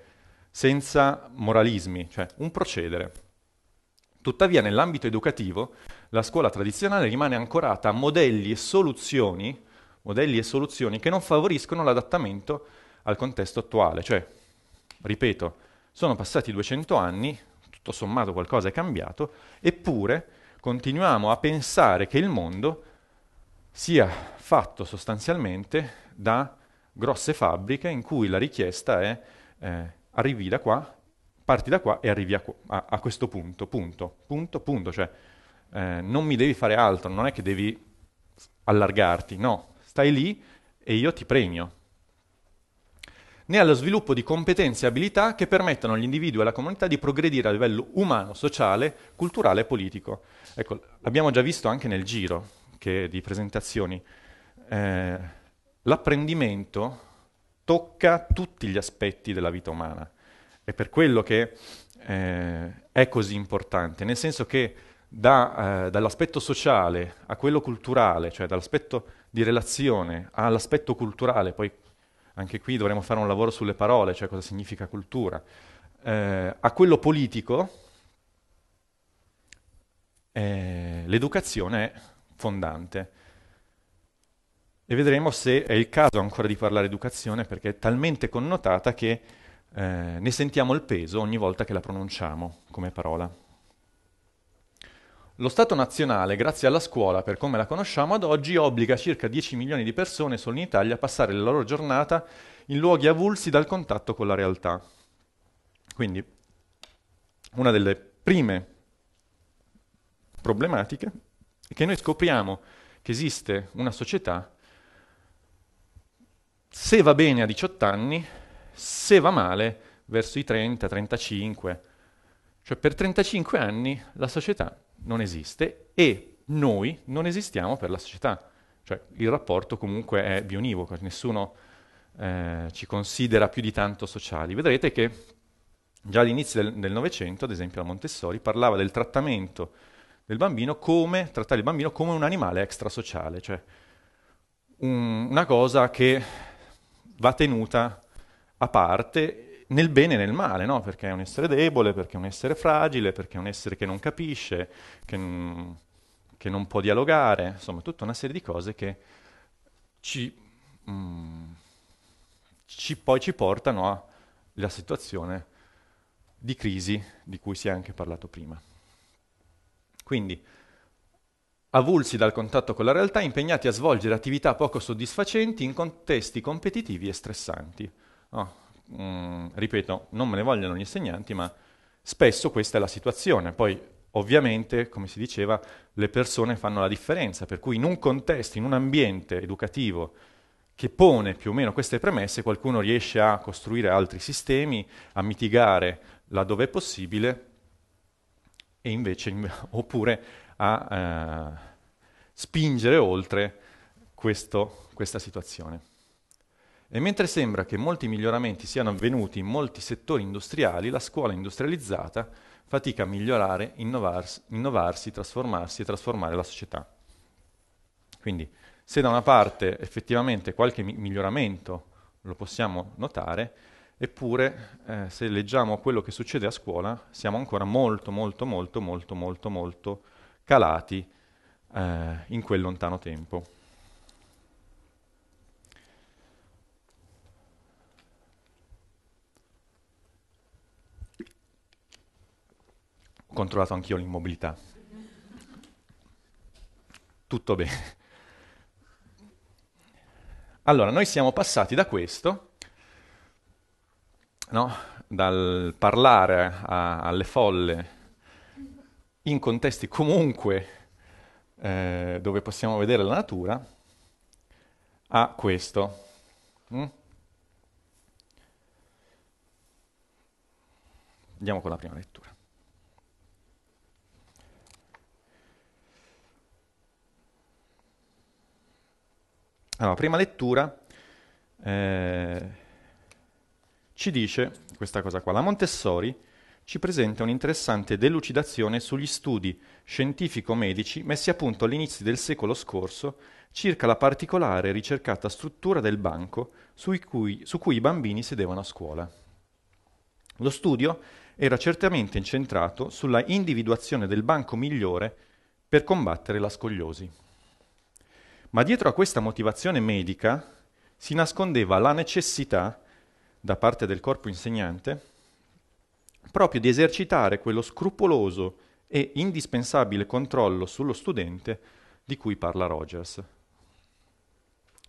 senza moralismi, cioè un procedere. Tuttavia nell'ambito educativo la scuola tradizionale rimane ancorata a modelli e soluzioni, modelli e soluzioni che non favoriscono l'adattamento al contesto attuale, cioè, ripeto, sono passati 200 anni, tutto sommato qualcosa è cambiato, eppure continuiamo a pensare che il mondo sia fatto sostanzialmente da grosse fabbriche in cui la richiesta è eh, arrivi da qua, parti da qua e arrivi a, a, a questo punto, punto, punto, punto, cioè eh, non mi devi fare altro, non è che devi allargarti, no, stai lì e io ti premio né allo sviluppo di competenze e abilità che permettano agli individui e alla comunità di progredire a livello umano, sociale, culturale e politico. Ecco, abbiamo già visto anche nel giro che, di presentazioni, eh, l'apprendimento tocca tutti gli aspetti della vita umana. È per quello che eh, è così importante, nel senso che da, eh, dall'aspetto sociale a quello culturale, cioè dall'aspetto di relazione all'aspetto culturale, poi anche qui dovremmo fare un lavoro sulle parole, cioè cosa significa cultura, eh, a quello politico eh, l'educazione è fondante. E vedremo se è il caso ancora di parlare educazione perché è talmente connotata che eh, ne sentiamo il peso ogni volta che la pronunciamo come parola. Lo Stato nazionale, grazie alla scuola per come la conosciamo ad oggi, obbliga circa 10 milioni di persone solo in Italia a passare la loro giornata in luoghi avulsi dal contatto con la realtà. Quindi una delle prime problematiche è che noi scopriamo che esiste una società, se va bene a 18 anni, se va male verso i 30, 35, cioè per 35 anni la società non esiste e noi non esistiamo per la società. Cioè il rapporto comunque è bionivoco, nessuno eh, ci considera più di tanto sociali. Vedrete che già all'inizio del Novecento, ad esempio la Montessori, parlava del trattamento del bambino come trattare il bambino come un animale extrasociale, cioè un, una cosa che va tenuta a parte nel bene e nel male, no? perché è un essere debole, perché è un essere fragile, perché è un essere che non capisce, che, n- che non può dialogare, insomma tutta una serie di cose che ci, mm, ci poi ci portano alla situazione di crisi di cui si è anche parlato prima. Quindi, avulsi dal contatto con la realtà, impegnati a svolgere attività poco soddisfacenti in contesti competitivi e stressanti. Oh, Mm, ripeto, non me ne vogliono gli insegnanti, ma spesso questa è la situazione. Poi, ovviamente, come si diceva, le persone fanno la differenza, per cui in un contesto, in un ambiente educativo che pone più o meno queste premesse, qualcuno riesce a costruire altri sistemi, a mitigare laddove è possibile, e invece, oppure a eh, spingere oltre questo, questa situazione. E mentre sembra che molti miglioramenti siano avvenuti in molti settori industriali, la scuola industrializzata fatica a migliorare, innovarsi, innovarsi trasformarsi e trasformare la società. Quindi, se da una parte effettivamente qualche miglioramento lo possiamo notare, eppure eh, se leggiamo quello che succede a scuola siamo ancora molto, molto, molto, molto, molto, molto calati eh, in quel lontano tempo. Ho controllato anch'io l'immobilità. Tutto bene. Allora, noi siamo passati da questo, no? dal parlare a, alle folle in contesti comunque eh, dove possiamo vedere la natura, a questo. Mm? Andiamo con la prima lettura. Allora, prima lettura eh, ci dice questa cosa qua. La Montessori ci presenta un'interessante delucidazione sugli studi scientifico-medici messi a punto all'inizio del secolo scorso circa la particolare e ricercata struttura del banco cui, su cui i bambini sedevano a scuola. Lo studio era certamente incentrato sulla individuazione del banco migliore per combattere la scogliosi. Ma dietro a questa motivazione medica si nascondeva la necessità da parte del corpo insegnante proprio di esercitare quello scrupoloso e indispensabile controllo sullo studente di cui parla Rogers.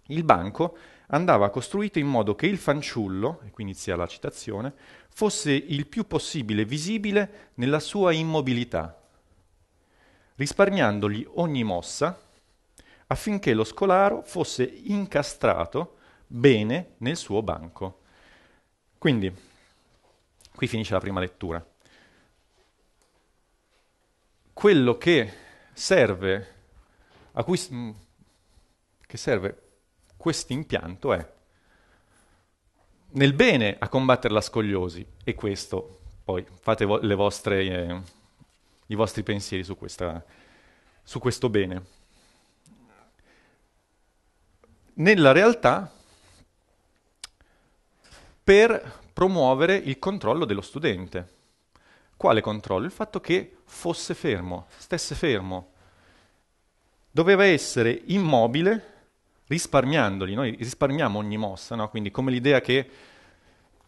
Il banco andava costruito in modo che il fanciullo, e qui inizia la citazione, fosse il più possibile visibile nella sua immobilità, risparmiandogli ogni mossa affinché lo scolaro fosse incastrato bene nel suo banco. Quindi, qui finisce la prima lettura. Quello che serve, a cui, mm, che serve questo impianto è nel bene a combattere la scogliosi e questo poi fate vo- vostre, eh, i vostri pensieri su, questa, su questo bene nella realtà per promuovere il controllo dello studente. Quale controllo? Il fatto che fosse fermo, stesse fermo. Doveva essere immobile risparmiandoli, noi risparmiamo ogni mossa, no? quindi come l'idea che,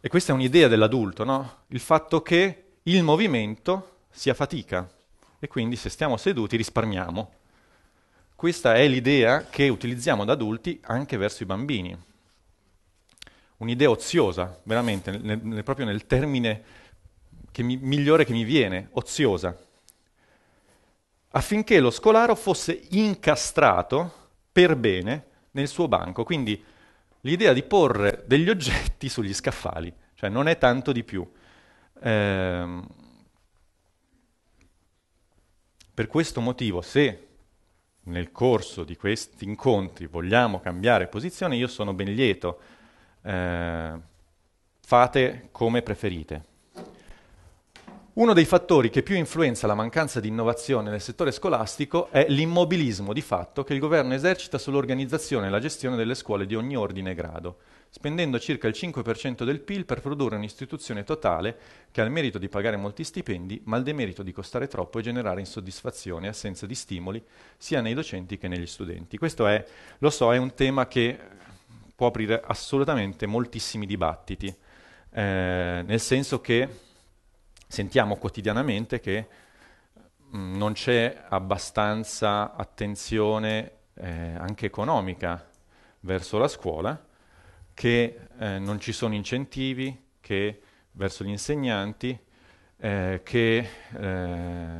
e questa è un'idea dell'adulto, no? il fatto che il movimento sia fatica e quindi se stiamo seduti risparmiamo, questa è l'idea che utilizziamo da adulti anche verso i bambini. Un'idea oziosa, veramente, nel, nel, proprio nel termine che mi, migliore che mi viene, oziosa. Affinché lo scolaro fosse incastrato per bene nel suo banco. Quindi l'idea di porre degli oggetti sugli scaffali, cioè non è tanto di più. Eh, per questo motivo, se nel corso di questi incontri vogliamo cambiare posizione, io sono ben lieto. Eh, fate come preferite. Uno dei fattori che più influenza la mancanza di innovazione nel settore scolastico è l'immobilismo di fatto che il governo esercita sull'organizzazione e la gestione delle scuole di ogni ordine e grado, spendendo circa il 5% del PIL per produrre un'istituzione totale che ha il merito di pagare molti stipendi, ma il demerito di costare troppo e generare insoddisfazione e assenza di stimoli sia nei docenti che negli studenti. Questo è, lo so, è un tema che può aprire assolutamente moltissimi dibattiti, eh, nel senso che sentiamo quotidianamente che mh, mm, non c'è abbastanza attenzione eh, anche economica verso la scuola, che eh, non ci sono incentivi che, verso gli insegnanti, eh, che eh,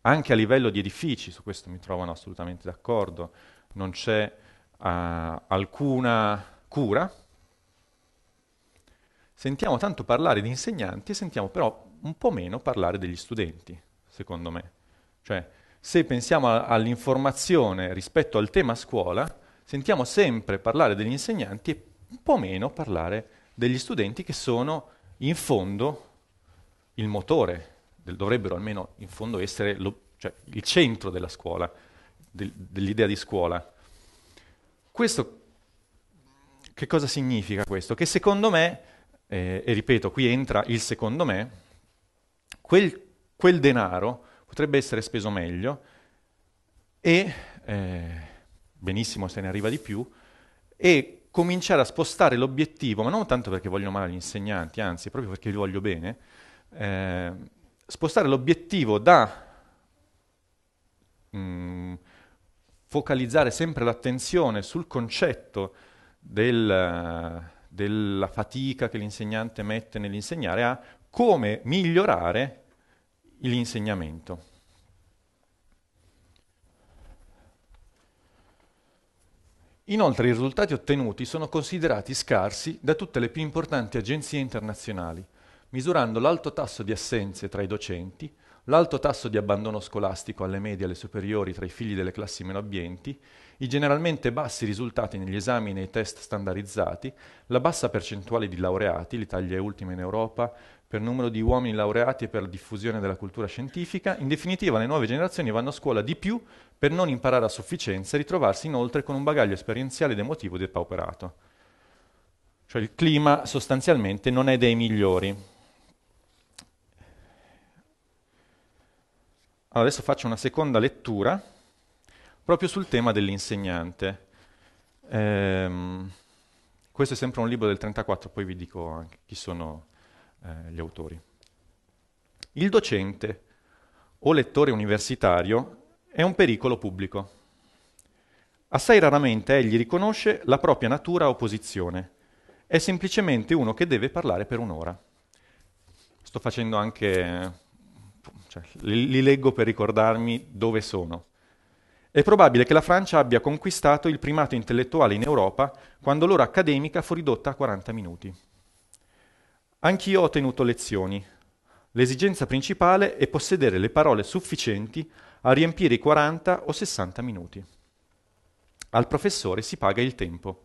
anche a livello di edifici, su questo mi trovano assolutamente d'accordo, non c'è ah, alcuna cura. Sentiamo tanto parlare di insegnanti, e sentiamo però un po' meno parlare degli studenti, secondo me. Cioè, se pensiamo a, all'informazione rispetto al tema scuola, sentiamo sempre parlare degli insegnanti e un po' meno parlare degli studenti che sono in fondo il motore, del, dovrebbero almeno in fondo essere lo, cioè, il centro della scuola, del, dell'idea di scuola. Questo che cosa significa questo? Che secondo me, eh, e ripeto, qui entra il secondo me, quel, quel denaro potrebbe essere speso meglio e, eh, benissimo se ne arriva di più, e cominciare a spostare l'obiettivo, ma non tanto perché voglio male gli insegnanti, anzi proprio perché li voglio bene, eh, spostare l'obiettivo da mh, mm, focalizzare sempre l'attenzione sul concetto del, della fatica che l'insegnante mette nell'insegnare a come migliorare l'insegnamento. Inoltre i risultati ottenuti sono considerati scarsi da tutte le più importanti agenzie internazionali, misurando l'alto tasso di assenze tra i docenti, l'alto tasso di abbandono scolastico alle medie e alle superiori tra i figli delle classi meno abbienti, i generalmente bassi risultati negli esami e nei test standardizzati, la bassa percentuale di laureati, l'Italia è ultima in Europa per numero di uomini laureati e per la diffusione della cultura scientifica. In definitiva, le nuove generazioni vanno a scuola di più per non imparare a sufficienza e ritrovarsi inoltre con un bagaglio esperienziale ed emotivo depauperato. Cioè il clima sostanzialmente non è dei migliori. Allora, adesso faccio una seconda lettura proprio sul tema dell'insegnante. Ehm, questo è sempre un libro del 34, poi vi dico anche chi sono eh, gli autori. Il docente o lettore universitario è un pericolo pubblico. Assai raramente egli riconosce la propria natura o posizione. È semplicemente uno che deve parlare per un'ora. Sto facendo anche... Cioè, li, li leggo per ricordarmi dove sono. È probabile che la Francia abbia conquistato il primato intellettuale in Europa quando l'ora accademica fu ridotta a 40 minuti. Anch'io ho tenuto lezioni. L'esigenza principale è possedere le parole sufficienti a riempire i 40 o 60 minuti. Al professore si paga il tempo.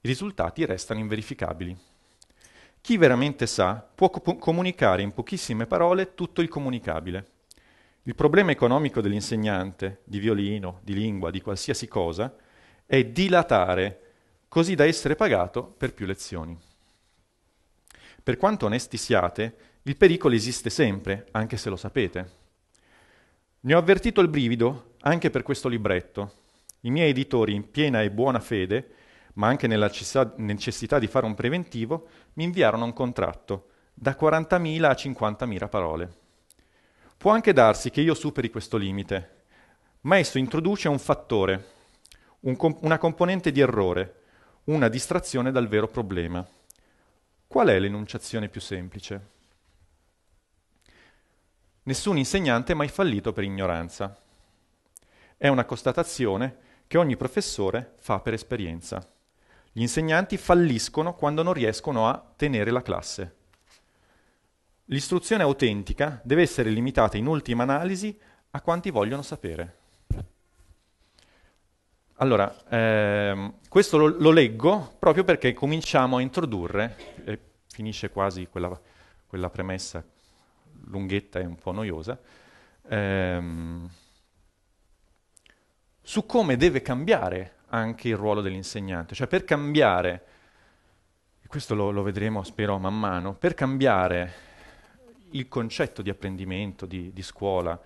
I risultati restano inverificabili. Chi veramente sa può co- comunicare in pochissime parole tutto il comunicabile. Il problema economico dell'insegnante, di violino, di lingua, di qualsiasi cosa, è dilatare, così da essere pagato per più lezioni. Per quanto onesti siate, il pericolo esiste sempre, anche se lo sapete. Ne ho avvertito il brivido anche per questo libretto. I miei editori, in piena e buona fede, ma anche nella necessità di fare un preventivo, mi inviarono un contratto da 40.000 a 50.000 parole. Può anche darsi che io superi questo limite, ma esso introduce un fattore, un comp- una componente di errore, una distrazione dal vero problema. Qual è l'enunciazione più semplice? Nessun insegnante è mai fallito per ignoranza. È una constatazione che ogni professore fa per esperienza. Gli insegnanti falliscono quando non riescono a tenere la classe. L'istruzione autentica deve essere limitata in ultima analisi a quanti vogliono sapere. Allora, ehm, questo lo, lo, leggo proprio perché cominciamo a introdurre, e finisce quasi quella, quella premessa lunghetta e un po' noiosa, ehm, su come deve cambiare anche il ruolo dell'insegnante. Cioè per cambiare, questo lo, lo, vedremo spero man mano, per cambiare il concetto di apprendimento, di, di scuola,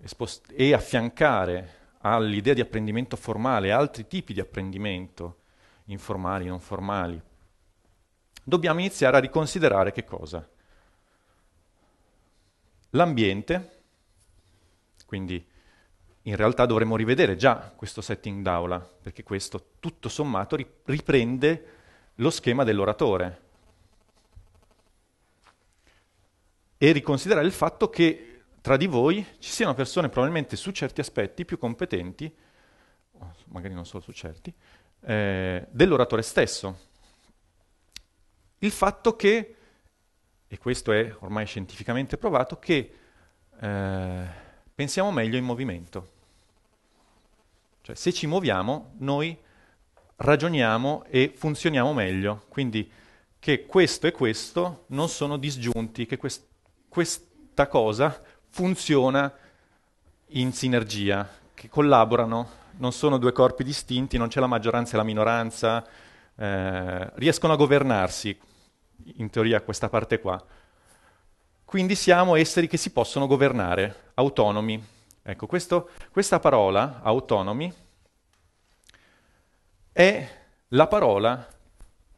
e, spost- e affiancare all'idea di apprendimento formale, altri tipi di apprendimento, informali, non formali, dobbiamo iniziare a riconsiderare che cosa? L'ambiente, quindi in realtà dovremmo rivedere già questo setting d'aula, perché questo tutto sommato riprende lo schema dell'oratore. E riconsiderare il fatto che tra di voi ci siano persone probabilmente su certi aspetti più competenti, magari non solo su certi, eh, dell'oratore stesso. Il fatto che, e questo è ormai scientificamente provato, che eh, pensiamo meglio in movimento. Cioè se ci muoviamo noi ragioniamo e funzioniamo meglio, quindi che questo e questo non sono disgiunti, che quest- questa cosa funziona in sinergia, che collaborano, non sono due corpi distinti, non c'è la maggioranza e la minoranza, eh, riescono a governarsi, in teoria questa parte qua. Quindi siamo esseri che si possono governare, autonomi. Ecco, questo, questa parola, autonomi, è la parola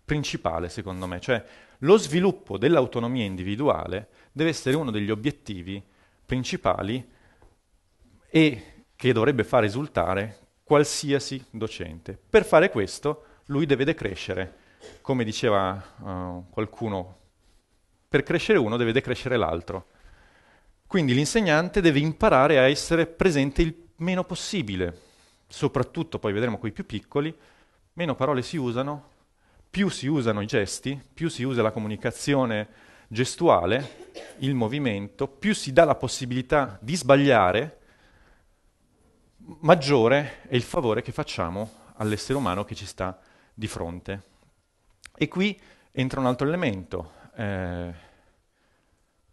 principale, secondo me, cioè lo sviluppo dell'autonomia individuale deve essere uno degli obiettivi principali e che dovrebbe far risultare qualsiasi docente. Per fare questo lui deve decrescere, come diceva uh, qualcuno, per crescere uno deve decrescere l'altro. Quindi l'insegnante deve imparare a essere presente il meno possibile, soprattutto poi vedremo con i più piccoli, meno parole si usano, più si usano i gesti, più si usa la comunicazione gestuale il movimento, più si dà la possibilità di sbagliare, maggiore è il favore che facciamo all'essere umano che ci sta di fronte. E qui entra un altro elemento. Eh,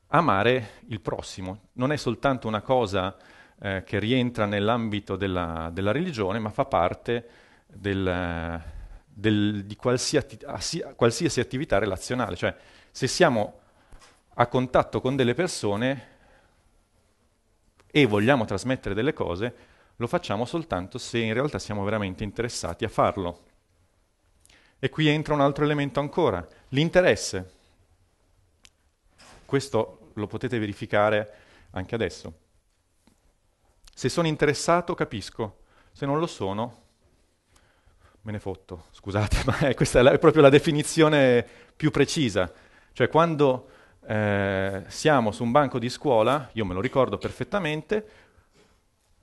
amare il prossimo non è soltanto una cosa eh, che rientra nell'ambito della, della, religione, ma fa parte del, del, di qualsiasi, ah, qualsiasi attività relazionale. Cioè, se siamo a contatto con delle persone e vogliamo trasmettere delle cose, lo facciamo soltanto se in realtà siamo veramente interessati a farlo. E qui entra un altro elemento ancora, l'interesse. Questo lo potete verificare anche adesso. Se sono interessato capisco, se non lo sono me ne fotto, scusate, ma è, questa è, la, è proprio la definizione più precisa. Cioè quando eh, siamo su un banco di scuola, io me lo ricordo perfettamente,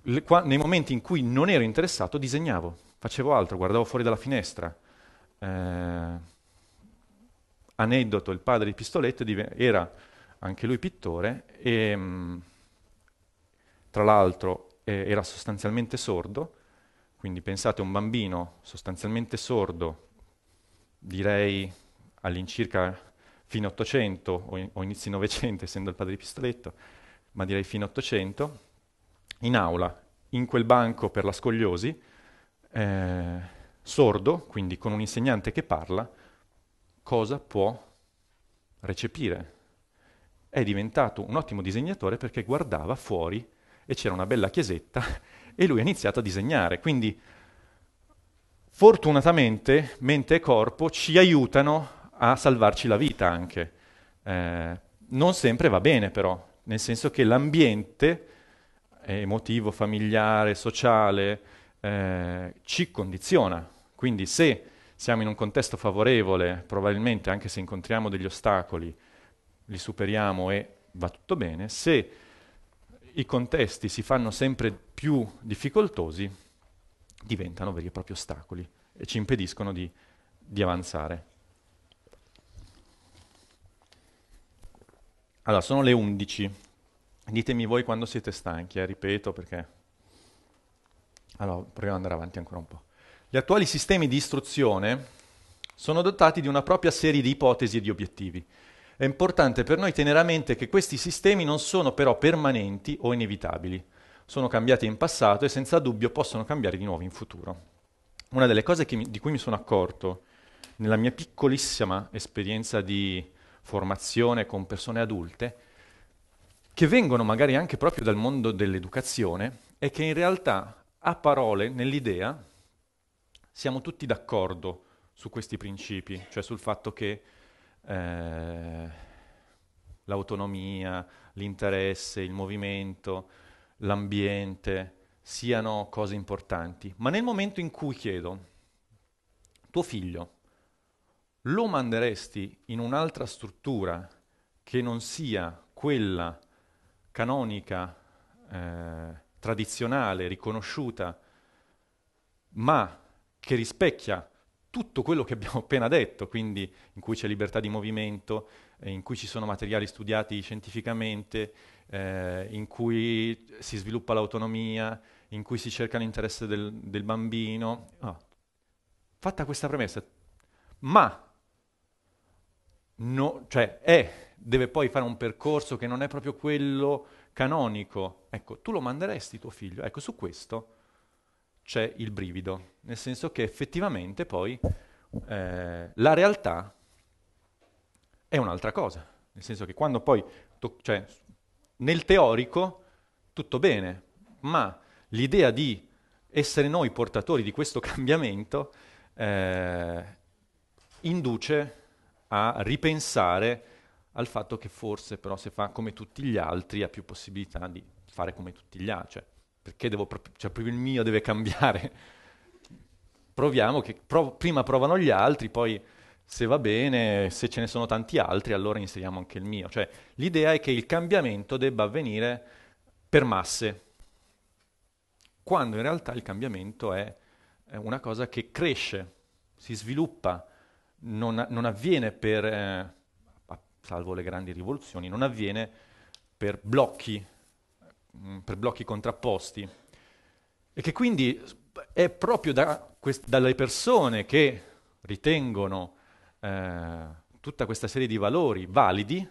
le, qua, nei momenti in cui non ero interessato disegnavo, facevo altro, guardavo fuori dalla finestra. Eh, aneddoto, il padre di Pistoletto era anche lui pittore e mm, tra l'altro eh, era sostanzialmente sordo, quindi pensate un bambino sostanzialmente sordo, direi all'incirca fino 800 o, in, o inizi 900 essendo il padre di Pistoletto, ma direi fino 800, in aula, in quel banco per la scogliosi, eh, sordo, quindi con un insegnante che parla, cosa può recepire? È diventato un ottimo disegnatore perché guardava fuori e c'era una bella chiesetta e lui ha iniziato a disegnare. Quindi fortunatamente mente e corpo ci aiutano a salvarci la vita anche. Eh, non sempre va bene però, nel senso che l'ambiente eh, emotivo, familiare, sociale eh, ci condiziona. Quindi se siamo in un contesto favorevole, probabilmente anche se incontriamo degli ostacoli, li superiamo e va tutto bene. Se i contesti si fanno sempre più difficoltosi, diventano veri e propri ostacoli e ci impediscono di, di avanzare. Allora, sono le 11. Ditemi voi quando siete stanchi, eh, ripeto perché... Allora, proviamo ad andare avanti ancora un po'. Gli attuali sistemi di istruzione sono dotati di una propria serie di ipotesi e di obiettivi. È importante per noi tenere a mente che questi sistemi non sono però permanenti o inevitabili. Sono cambiati in passato e senza dubbio possono cambiare di nuovo in futuro. Una delle cose mi, di cui mi sono accorto nella mia piccolissima esperienza di formazione con persone adulte, che vengono magari anche proprio dal mondo dell'educazione e che in realtà a parole, nell'idea, siamo tutti d'accordo su questi principi, cioè sul fatto che eh, l'autonomia, l'interesse, il movimento, l'ambiente siano cose importanti. Ma nel momento in cui chiedo, tuo figlio lo manderesti in un'altra struttura che non sia quella canonica, eh, tradizionale, riconosciuta, ma che rispecchia tutto quello che abbiamo appena detto, quindi in cui c'è libertà di movimento, eh, in cui ci sono materiali studiati scientificamente, eh, in cui si sviluppa l'autonomia, in cui si cerca l'interesse del, del bambino. Oh. Fatta questa premessa, ma no, cioè è, eh, deve poi fare un percorso che non è proprio quello canonico, ecco, tu lo manderesti tuo figlio? Ecco, su questo c'è il brivido, nel senso che effettivamente poi eh, la realtà è un'altra cosa, nel senso che quando poi, to- cioè, nel teorico tutto bene, ma l'idea di essere noi portatori di questo cambiamento eh, induce a ripensare al fatto che forse però se fa come tutti gli altri ha più possibilità di fare come tutti gli altri, cioè perché devo proprio, cioè proprio il mio deve cambiare. Proviamo che prov- prima provano gli altri, poi se va bene, se ce ne sono tanti altri, allora inseriamo anche il mio. Cioè l'idea è che il cambiamento debba avvenire per masse, quando in realtà il cambiamento è, è una cosa che cresce, si sviluppa, non, non avviene per, eh, salvo le grandi rivoluzioni, non avviene per blocchi, mm, per blocchi contrapposti. E che quindi è proprio da quest- dalle persone che ritengono eh, tutta questa serie di valori validi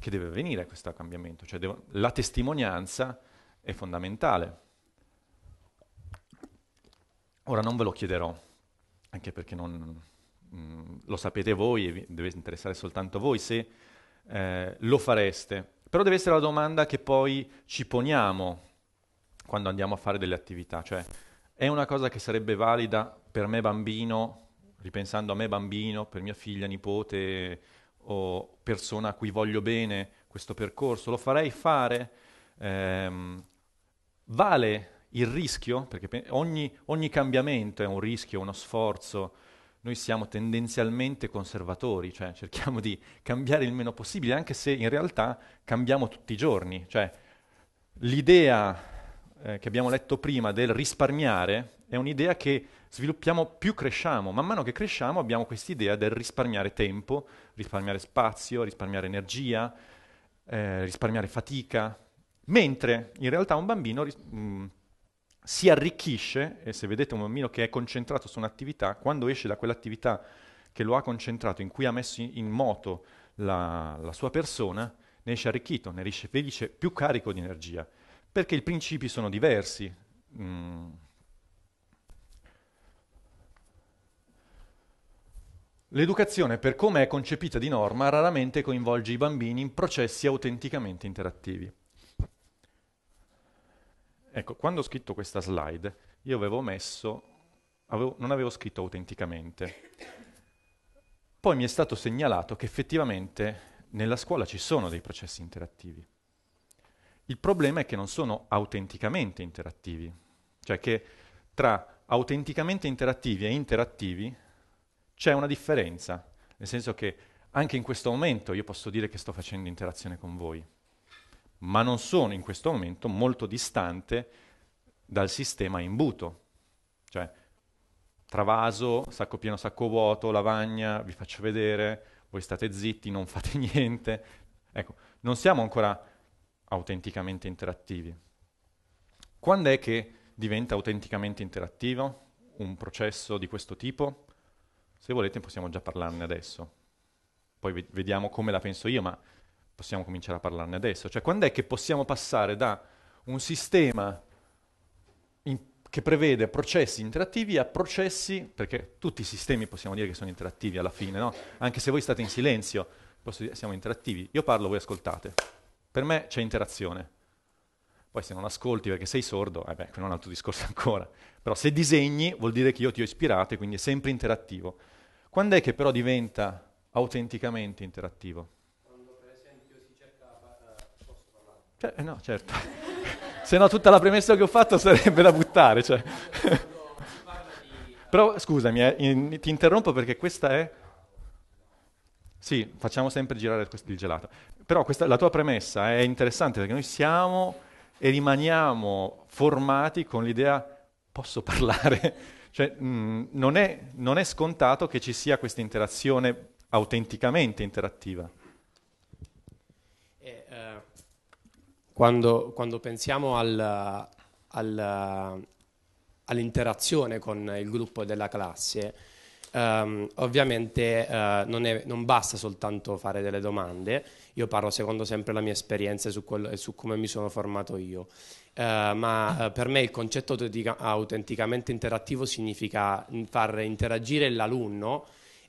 che deve venire questo cambiamento. Cioè devo- la testimonianza è fondamentale. Ora non ve lo chiederò, anche perché non, lo sapete voi e deve interessare soltanto voi se eh, lo fareste. Però deve essere la domanda che poi ci poniamo quando andiamo a fare delle attività, cioè è una cosa che sarebbe valida per me bambino, ripensando a me bambino, per mia figlia, nipote o persona a cui voglio bene questo percorso, lo farei fare? Ehm, vale il rischio? Perché ogni, ogni cambiamento è un rischio, uno sforzo, noi siamo tendenzialmente conservatori, cioè cerchiamo di cambiare il meno possibile, anche se in realtà cambiamo tutti i giorni. Cioè, l'idea eh, che abbiamo letto prima del risparmiare è un'idea che sviluppiamo più cresciamo. Man mano che cresciamo abbiamo quest'idea del risparmiare tempo, risparmiare spazio, risparmiare energia, eh, risparmiare fatica, mentre in realtà un bambino... Ris- mh, mm, si arricchisce, e se vedete un bambino che è concentrato su un'attività, quando esce da quell'attività che lo ha concentrato, in cui ha messo in moto la, la sua persona, ne esce arricchito, ne esce felice, più carico di energia, perché i principi sono diversi. Mm. L'educazione, per come è concepita di norma, raramente coinvolge i bambini in processi autenticamente interattivi. Ecco, quando ho scritto questa slide, io avevo messo, avevo, non avevo scritto autenticamente. Poi mi è stato segnalato che effettivamente nella scuola ci sono dei processi interattivi. Il problema è che non sono autenticamente interattivi, cioè che tra autenticamente interattivi e interattivi c'è una differenza, nel senso che anche in questo momento io posso dire che sto facendo interazione con voi, ma non sono in questo momento molto distante dal sistema imbuto. Cioè, travaso, sacco pieno, sacco vuoto, lavagna, vi faccio vedere, voi state zitti, non fate niente. Ecco, non siamo ancora autenticamente interattivi. Quando è che diventa autenticamente interattivo un processo di questo tipo? Se volete possiamo già parlarne adesso. Poi vediamo come la penso io, ma possiamo cominciare a parlarne adesso. Cioè, quando è che possiamo passare da un sistema in, che prevede processi interattivi a processi, perché tutti i sistemi possiamo dire che sono interattivi alla fine, no? Anche se voi state in silenzio, dire, siamo interattivi. Io parlo, voi ascoltate. Per me c'è interazione. Poi se non ascolti perché sei sordo, eh beh, quello è un altro discorso ancora. Però se disegni vuol dire che io ti ho ispirato e quindi è sempre interattivo. Quando è che però diventa autenticamente interattivo? Cioè, eh, no, certo. Se no tutta la premessa che ho fatto sarebbe da buttare. Cioè. Però scusami, eh, in, ti interrompo perché questa è... Sì, facciamo sempre girare il gelato. Però questa, la tua premessa è interessante perché noi siamo e rimaniamo formati con l'idea posso parlare. cioè, mh, mm, non, è, non è scontato che ci sia questa interazione autenticamente interattiva. quando, quando pensiamo al, al, all'interazione con il gruppo della classe, Um, ovviamente uh, non, è, non, basta soltanto fare delle domande, io parlo secondo sempre la mia esperienza su, quello, su come mi sono formato io, uh, ma uh, per me il concetto autenticamente interattivo significa far interagire l'alunno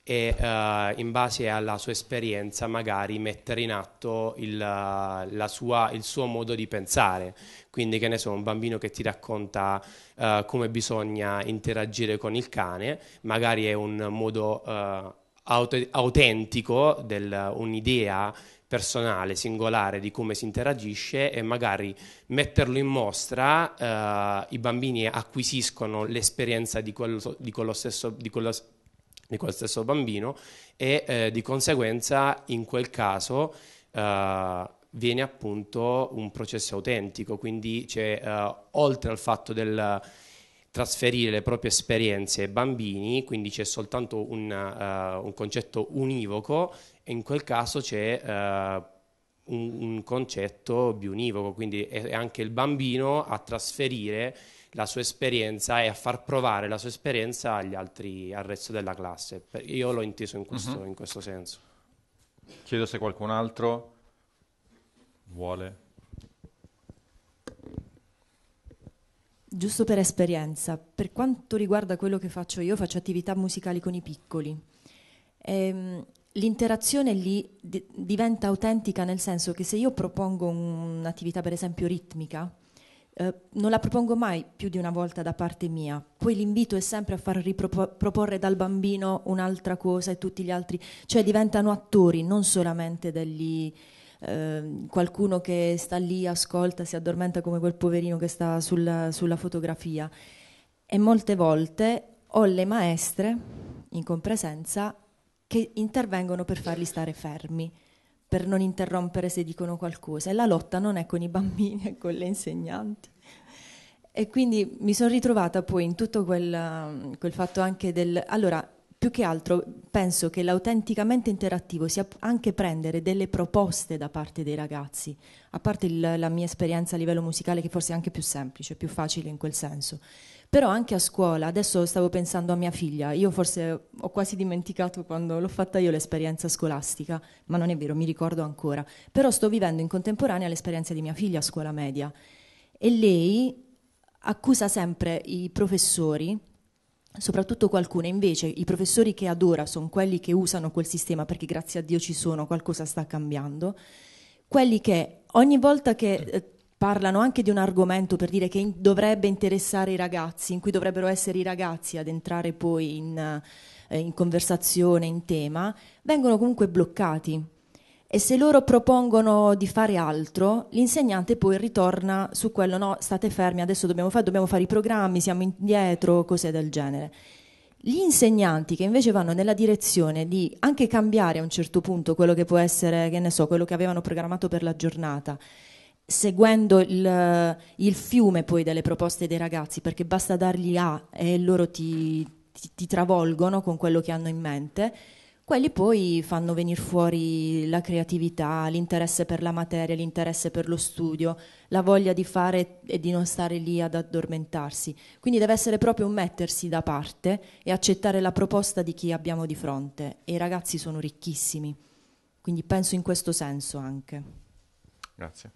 e eh, in base alla sua esperienza magari mettere in atto il, eh, sua, il, suo modo di pensare. Quindi che ne so, un bambino che ti racconta eh, come bisogna interagire con il cane, magari è un modo eh, aut- autentico, del, un'idea personale, singolare di come si interagisce e magari metterlo in mostra, eh, i bambini acquisiscono l'esperienza di quello, di quello stesso, di quello, di quel stesso bambino e eh, di conseguenza in quel caso eh, viene appunto un processo autentico, quindi eh, oltre al fatto del trasferire le proprie esperienze ai bambini, quindi c'è soltanto un, uh, un concetto univoco e in quel caso c'è uh, un, un concetto bionivoco, quindi è anche il bambino a trasferire la sua esperienza e a far provare la sua esperienza agli altri, al resto della classe. Io l'ho inteso in questo, mm-hmm. in questo senso. Chiedo se qualcun altro vuole. Giusto per esperienza, per quanto riguarda quello che faccio io, faccio attività musicali con i piccoli. Ehm, l'interazione lì di- diventa autentica nel senso che se io propongo un'attività per esempio ritmica, eh, non la propongo mai più di una volta da parte mia. Poi l'invito è sempre a far riproporre dal bambino un'altra cosa e tutti gli altri, cioè diventano attori, non solamente degli, eh, qualcuno che sta lì, ascolta, si addormenta come quel poverino che sta sulla, sulla fotografia. E molte volte ho le maestre in compresenza che intervengono per farli stare fermi per non interrompere se dicono qualcosa e la lotta non è con i bambini, è con le insegnanti. E quindi mi sono ritrovata poi in tutto quel, quel fatto anche del... Allora, più che altro penso che l'autenticamente interattivo sia anche prendere delle proposte da parte dei ragazzi, a parte il, la mia esperienza a livello musicale che forse è anche più semplice, più facile in quel senso però anche a scuola, adesso stavo pensando a mia figlia, io forse ho quasi dimenticato quando l'ho fatta io l'esperienza scolastica, ma non è vero, mi ricordo ancora, però sto vivendo in contemporanea l'esperienza di mia figlia a scuola media e lei accusa sempre i professori, soprattutto qualcuno, invece i professori che adora sono quelli che usano quel sistema perché grazie a Dio ci sono, qualcosa sta cambiando, quelli che ogni volta che eh, parlano anche di un argomento per dire che in- dovrebbe interessare i ragazzi, in cui dovrebbero essere i ragazzi ad entrare poi in, eh, in conversazione, in tema, vengono comunque bloccati. E se loro propongono di fare altro, l'insegnante poi ritorna su quello, no, state fermi, adesso dobbiamo fare, dobbiamo fare i programmi, siamo indietro, cose del genere. Gli insegnanti che invece vanno nella direzione di anche cambiare a un certo punto quello che può essere, che ne so, quello che avevano programmato per la giornata, seguendo il, il, fiume poi delle proposte dei ragazzi, perché basta dargli A e loro ti, ti, ti travolgono con quello che hanno in mente, quelli poi fanno venire fuori la creatività, l'interesse per la materia, l'interesse per lo studio, la voglia di fare e di non stare lì ad addormentarsi. Quindi deve essere proprio un mettersi da parte e accettare la proposta di chi abbiamo di fronte. E i ragazzi sono ricchissimi, quindi penso in questo senso anche. Grazie.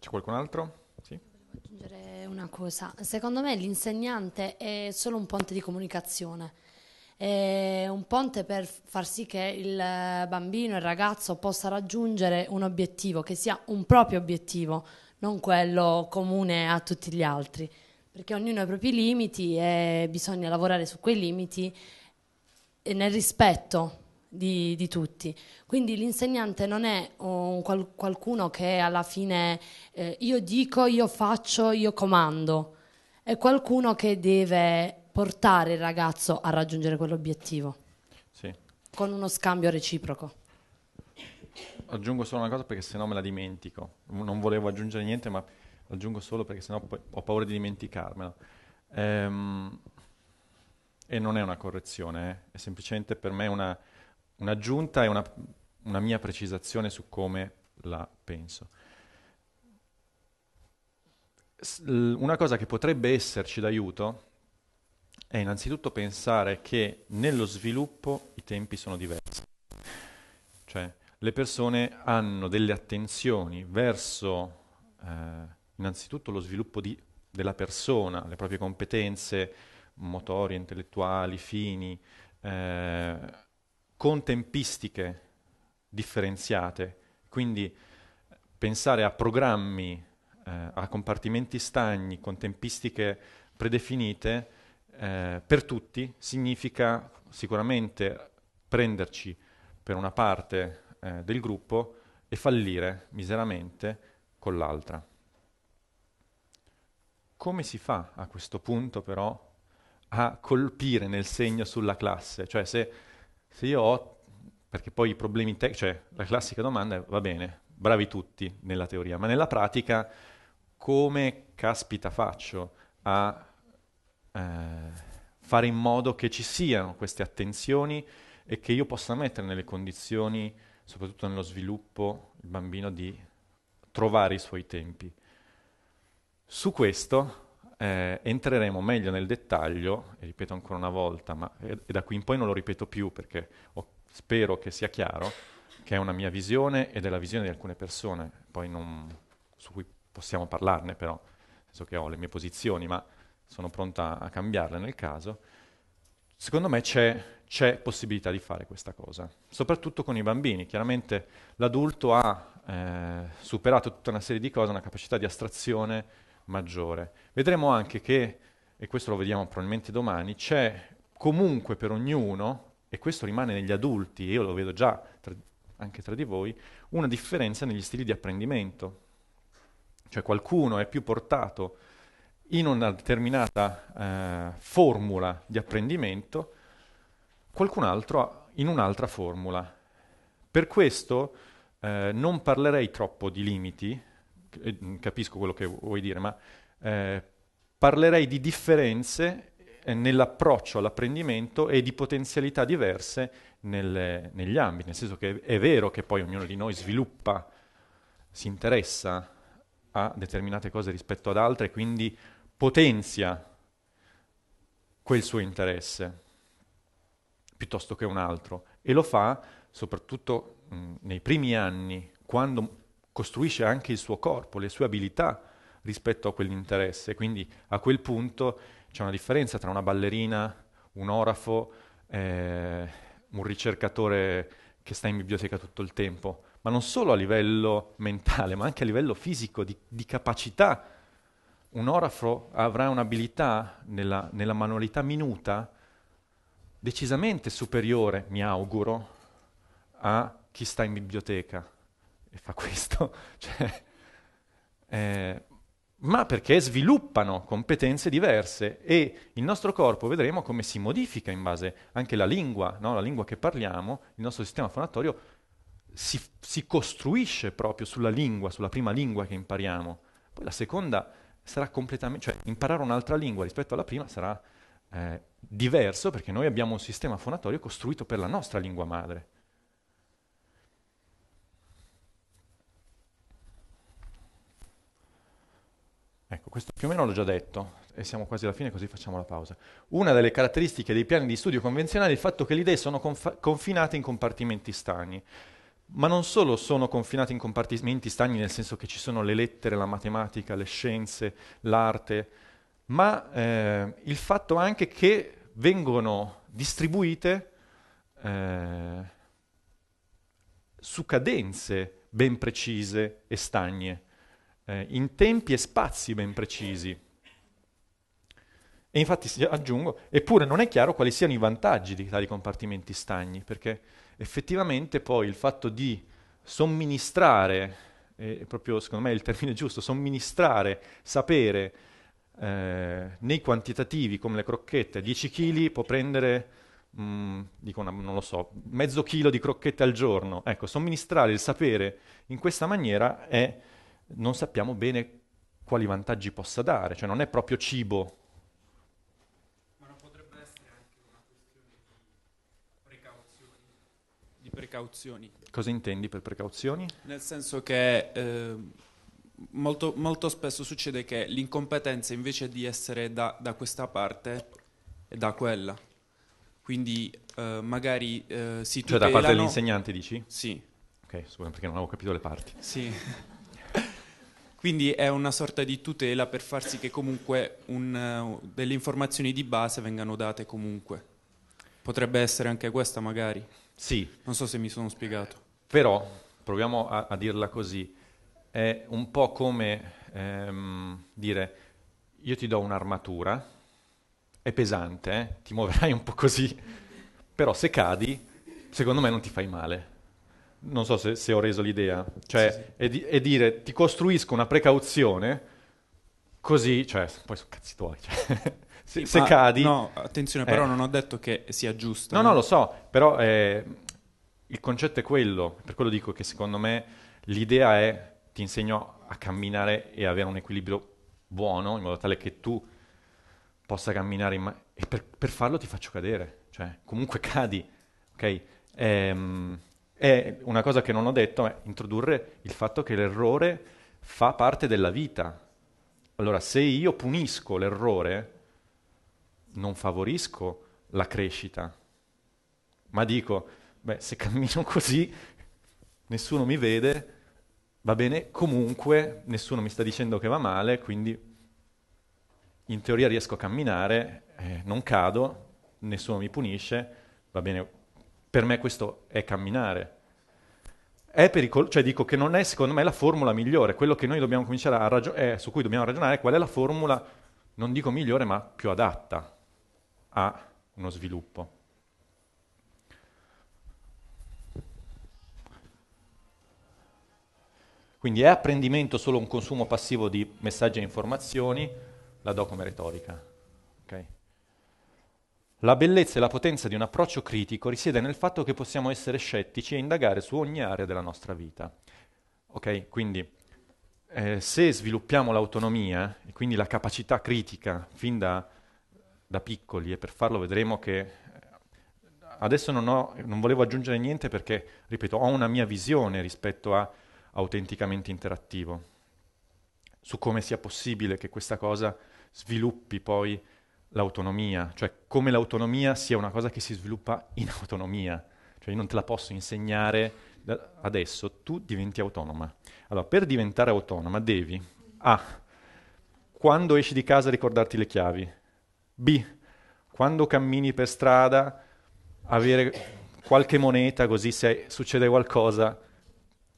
C'è qualcun altro? Sì. Volevo aggiungere una cosa. Secondo me l'insegnante è solo un ponte di comunicazione. È un ponte per far sì che il bambino, il ragazzo possa raggiungere un obiettivo, che sia un proprio obiettivo, non quello comune a tutti gli altri, perché ognuno ha i propri limiti e bisogna lavorare su quei limiti e nel rispetto di, di, tutti. Quindi l'insegnante non è un qual, qualcuno che alla fine eh, io dico, io faccio, io comando, è qualcuno che deve portare il ragazzo a raggiungere quell'obiettivo sì. con uno scambio reciproco. Aggiungo solo una cosa perché sennò me la dimentico. Non volevo aggiungere niente, ma aggiungo solo perché sennò ho paura di dimenticarmela. Ehm, e non è una correzione, eh. è semplicemente per me una, un'aggiunta e una, una mia precisazione su come la penso. Una cosa che potrebbe esserci d'aiuto è innanzitutto pensare che nello sviluppo i tempi sono diversi. Cioè, le persone hanno delle attenzioni verso eh, innanzitutto lo sviluppo di, della persona, le proprie competenze motorie, intellettuali, fini, eh, con tempistiche differenziate, quindi pensare a programmi, eh, a compartimenti stagni con tempistiche predefinite eh, per tutti significa sicuramente prenderci per una parte eh, del gruppo e fallire miseramente con l'altra. Come si fa a questo punto però a colpire nel segno sulla classe? Cioè se se io ho, perché poi i problemi tecnici, cioè la classica domanda è, va bene, bravi tutti nella teoria, ma nella pratica come caspita faccio a eh, fare in modo che ci siano queste attenzioni e che io possa mettere nelle condizioni, soprattutto nello sviluppo, il bambino di trovare i suoi tempi. Su questo eh, entreremo meglio nel dettaglio, e ripeto ancora una volta, ma, e, e da qui in poi non lo ripeto più perché ho, spero che sia chiaro, che è una mia visione ed è la visione di alcune persone, poi non, su cui possiamo parlarne però, nel senso che ho le mie posizioni, ma sono pronta a cambiarle nel caso, secondo me c'è, c'è possibilità di fare questa cosa, soprattutto con i bambini. Chiaramente l'adulto ha eh, superato tutta una serie di cose, una capacità di astrazione maggiore. Vedremo anche che, e questo lo vediamo probabilmente domani, c'è comunque per ognuno, e questo rimane negli adulti, io lo vedo già tra, anche tra di voi, una differenza negli stili di apprendimento. Cioè qualcuno è più portato in una determinata eh, formula di apprendimento, qualcun altro in un'altra formula. Per questo eh, non parlerei troppo di limiti, eh, mm, capisco quello che vuoi dire, ma eh, parlerei di differenze eh, nell'approccio all'apprendimento e di potenzialità diverse nel, negli ambiti, nel senso che è vero che poi ognuno di noi sviluppa, si interessa a determinate cose rispetto ad altre, e quindi potenzia quel suo interesse piuttosto che un altro e lo fa soprattutto mh, mm, nei primi anni, quando costruisce anche il suo corpo, le sue abilità rispetto a quell'interesse. Quindi a quel punto c'è una differenza tra una ballerina, un orafo, eh, un ricercatore che sta in biblioteca tutto il tempo, ma non solo a livello mentale, ma anche a livello fisico, di, di capacità. Un orafo avrà un'abilità nella, nella manualità minuta decisamente superiore, mi auguro, a chi sta in biblioteca, e fa questo, cioè, eh, ma perché sviluppano competenze diverse e il nostro corpo vedremo come si modifica in base anche alla lingua, no? la lingua che parliamo, il nostro sistema fonatorio si, si costruisce proprio sulla lingua, sulla prima lingua che impariamo, poi la seconda sarà completamente, cioè imparare un'altra lingua rispetto alla prima sarà eh, diverso perché noi abbiamo un sistema fonatorio costruito per la nostra lingua madre. Ecco, questo più o meno l'ho già detto e siamo quasi alla fine così facciamo la pausa. Una delle caratteristiche dei piani di studio convenzionali è il fatto che le idee sono conf- confinate in compartimenti stagni. Ma non solo sono confinate in compartimenti stagni nel senso che ci sono le lettere, la matematica, le scienze, l'arte, ma eh, il fatto anche che vengono distribuite eh, su cadenze ben precise e stagne eh, in tempi e spazi ben precisi. E infatti aggiungo, eppure non è chiaro quali siano i vantaggi di tali compartimenti stagni, perché effettivamente poi il fatto di somministrare, è proprio secondo me il termine giusto, somministrare, sapere eh, nei quantitativi come le crocchette, 10 kg può prendere, mh, mm, dico una, non lo so, mezzo chilo di crocchette al giorno. Ecco, somministrare il sapere in questa maniera è non sappiamo bene quali vantaggi possa dare, cioè non è proprio cibo. Ma non potrebbe essere anche una questione di precauzioni. Di precauzioni. Cosa intendi per precauzioni? Nel senso che eh, molto, molto, spesso succede che l'incompetenza invece di essere da, da questa parte è da quella. Quindi eh, magari eh, si tutelano... Cioè da parte dell'insegnante dici? Sì. Ok, scusa perché non avevo capito le parti. Sì. Quindi è una sorta di tutela per far sì che comunque un, eh, delle informazioni di base vengano date comunque. Potrebbe essere anche questa magari. Sì. Non so se mi sono spiegato. Però, proviamo a, a dirla così, è un po' come ehm, dire io ti do un'armatura, è pesante, eh? ti muoverai un po' così, però se cadi, secondo me non ti fai male non so se, se ho reso l'idea, cioè, sì, sì. È, di, dire ti costruisco una precauzione così, cioè, poi sono cazzi tuoi, cioè, se, sì, se cadi... No, attenzione, eh, però non ho detto che sia giusto. No, no, no eh. lo so, però eh, il concetto è quello, per quello dico che secondo me l'idea è ti insegno a camminare e avere un equilibrio buono in modo tale che tu possa camminare ma- e per, per, farlo ti faccio cadere, cioè comunque cadi, ok? Ehm, e una cosa che non ho detto è introdurre il fatto che l'errore fa parte della vita. Allora, se io punisco l'errore, non favorisco la crescita, ma dico, beh, se cammino così, nessuno mi vede, va bene, comunque nessuno mi sta dicendo che va male, quindi in teoria riesco a camminare, eh, non cado, nessuno mi punisce, va bene, per me questo è camminare. È pericol- cioè dico che non è secondo me la formula migliore, quello che noi dobbiamo cominciare a ragionare, eh, su cui dobbiamo ragionare è qual è la formula, non dico migliore, ma più adatta a uno sviluppo. Quindi è apprendimento solo un consumo passivo di messaggi e informazioni, la do come retorica. La bellezza e la potenza di un approccio critico risiede nel fatto che possiamo essere scettici e indagare su ogni area della nostra vita. Ok, quindi eh, se sviluppiamo l'autonomia e quindi la capacità critica fin da, da piccoli, e per farlo vedremo che eh, adesso non, ho, non volevo aggiungere niente perché, ripeto, ho una mia visione rispetto a autenticamente interattivo, su come sia possibile che questa cosa sviluppi poi l'autonomia, cioè come l'autonomia sia una cosa che si sviluppa in autonomia, cioè io non te la posso insegnare adesso, tu diventi autonoma. Allora, per diventare autonoma devi A. Quando esci di casa ricordarti le chiavi. B. Quando cammini per strada avere qualche moneta così se succede qualcosa,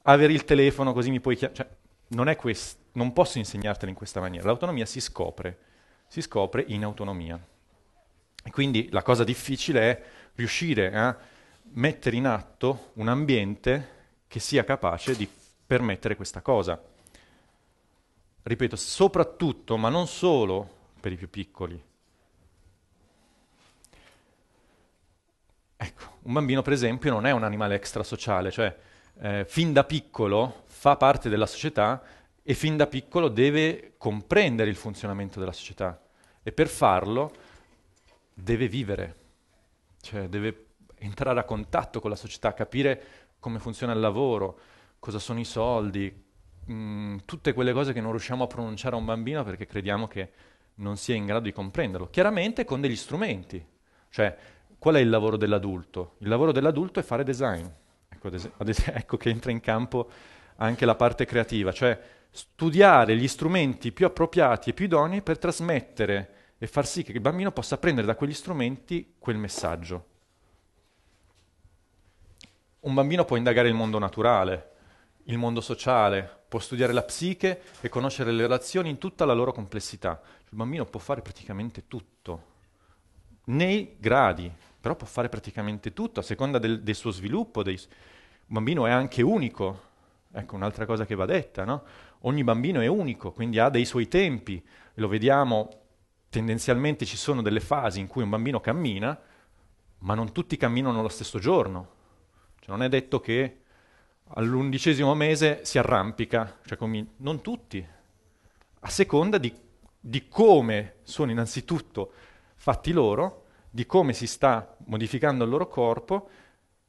avere il telefono così mi puoi chiamare. Cioè, non, quest- non posso insegnartelo in questa maniera. L'autonomia si scopre si scopre in autonomia. E quindi la cosa difficile è riuscire a mettere in atto un ambiente che sia capace di permettere questa cosa. Ripeto, soprattutto, ma non solo per i più piccoli. Ecco, un bambino per esempio non è un animale extrasociale, cioè eh, fin da piccolo fa parte della società e fin da piccolo deve comprendere il funzionamento della società e per farlo deve vivere, cioè deve entrare a contatto con la società, capire come funziona il lavoro, cosa sono i soldi, mh, mm, tutte quelle cose che non riusciamo a pronunciare a un bambino perché crediamo che non sia in grado di comprenderlo. Chiaramente con degli strumenti, cioè qual è il lavoro dell'adulto? Il lavoro dell'adulto è fare design, ecco, des- ecco che entra in campo anche la parte creativa, cioè studiare gli strumenti più appropriati e più idonei per trasmettere e far sì che il bambino possa prendere da quegli strumenti quel messaggio. Un bambino può indagare il mondo naturale, il mondo sociale, può studiare la psiche e conoscere le relazioni in tutta la loro complessità. Il bambino può fare praticamente tutto, nei gradi, però può fare praticamente tutto a seconda del, del suo sviluppo. Dei... Un bambino è anche unico, ecco un'altra cosa che va detta, no? ogni bambino è unico, quindi ha dei suoi tempi, lo vediamo tendenzialmente ci sono delle fasi in cui un bambino cammina, ma non tutti camminano lo stesso giorno. Cioè, non è detto che all'undicesimo mese si arrampica, cioè comin- non tutti, a seconda di, di come sono innanzitutto fatti loro, di come si sta modificando il loro corpo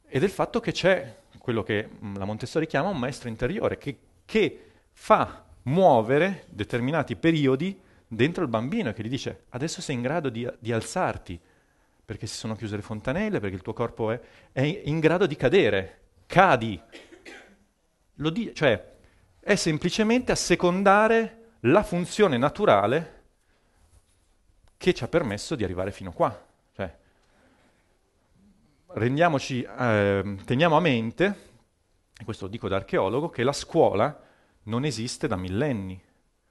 e del fatto che c'è quello che la Montessori chiama un maestro interiore, che, che fa muovere determinati periodi dentro il bambino che gli dice adesso sei in grado di, di alzarti perché si sono chiuse le fontanelle, perché il tuo corpo è, è in grado di cadere, cadi. Di- cioè, è semplicemente assecondare la funzione naturale che ci ha permesso di arrivare fino qua. Cioè, rendiamoci, eh, teniamo a mente, e questo lo dico da archeologo, che la scuola non esiste da millenni.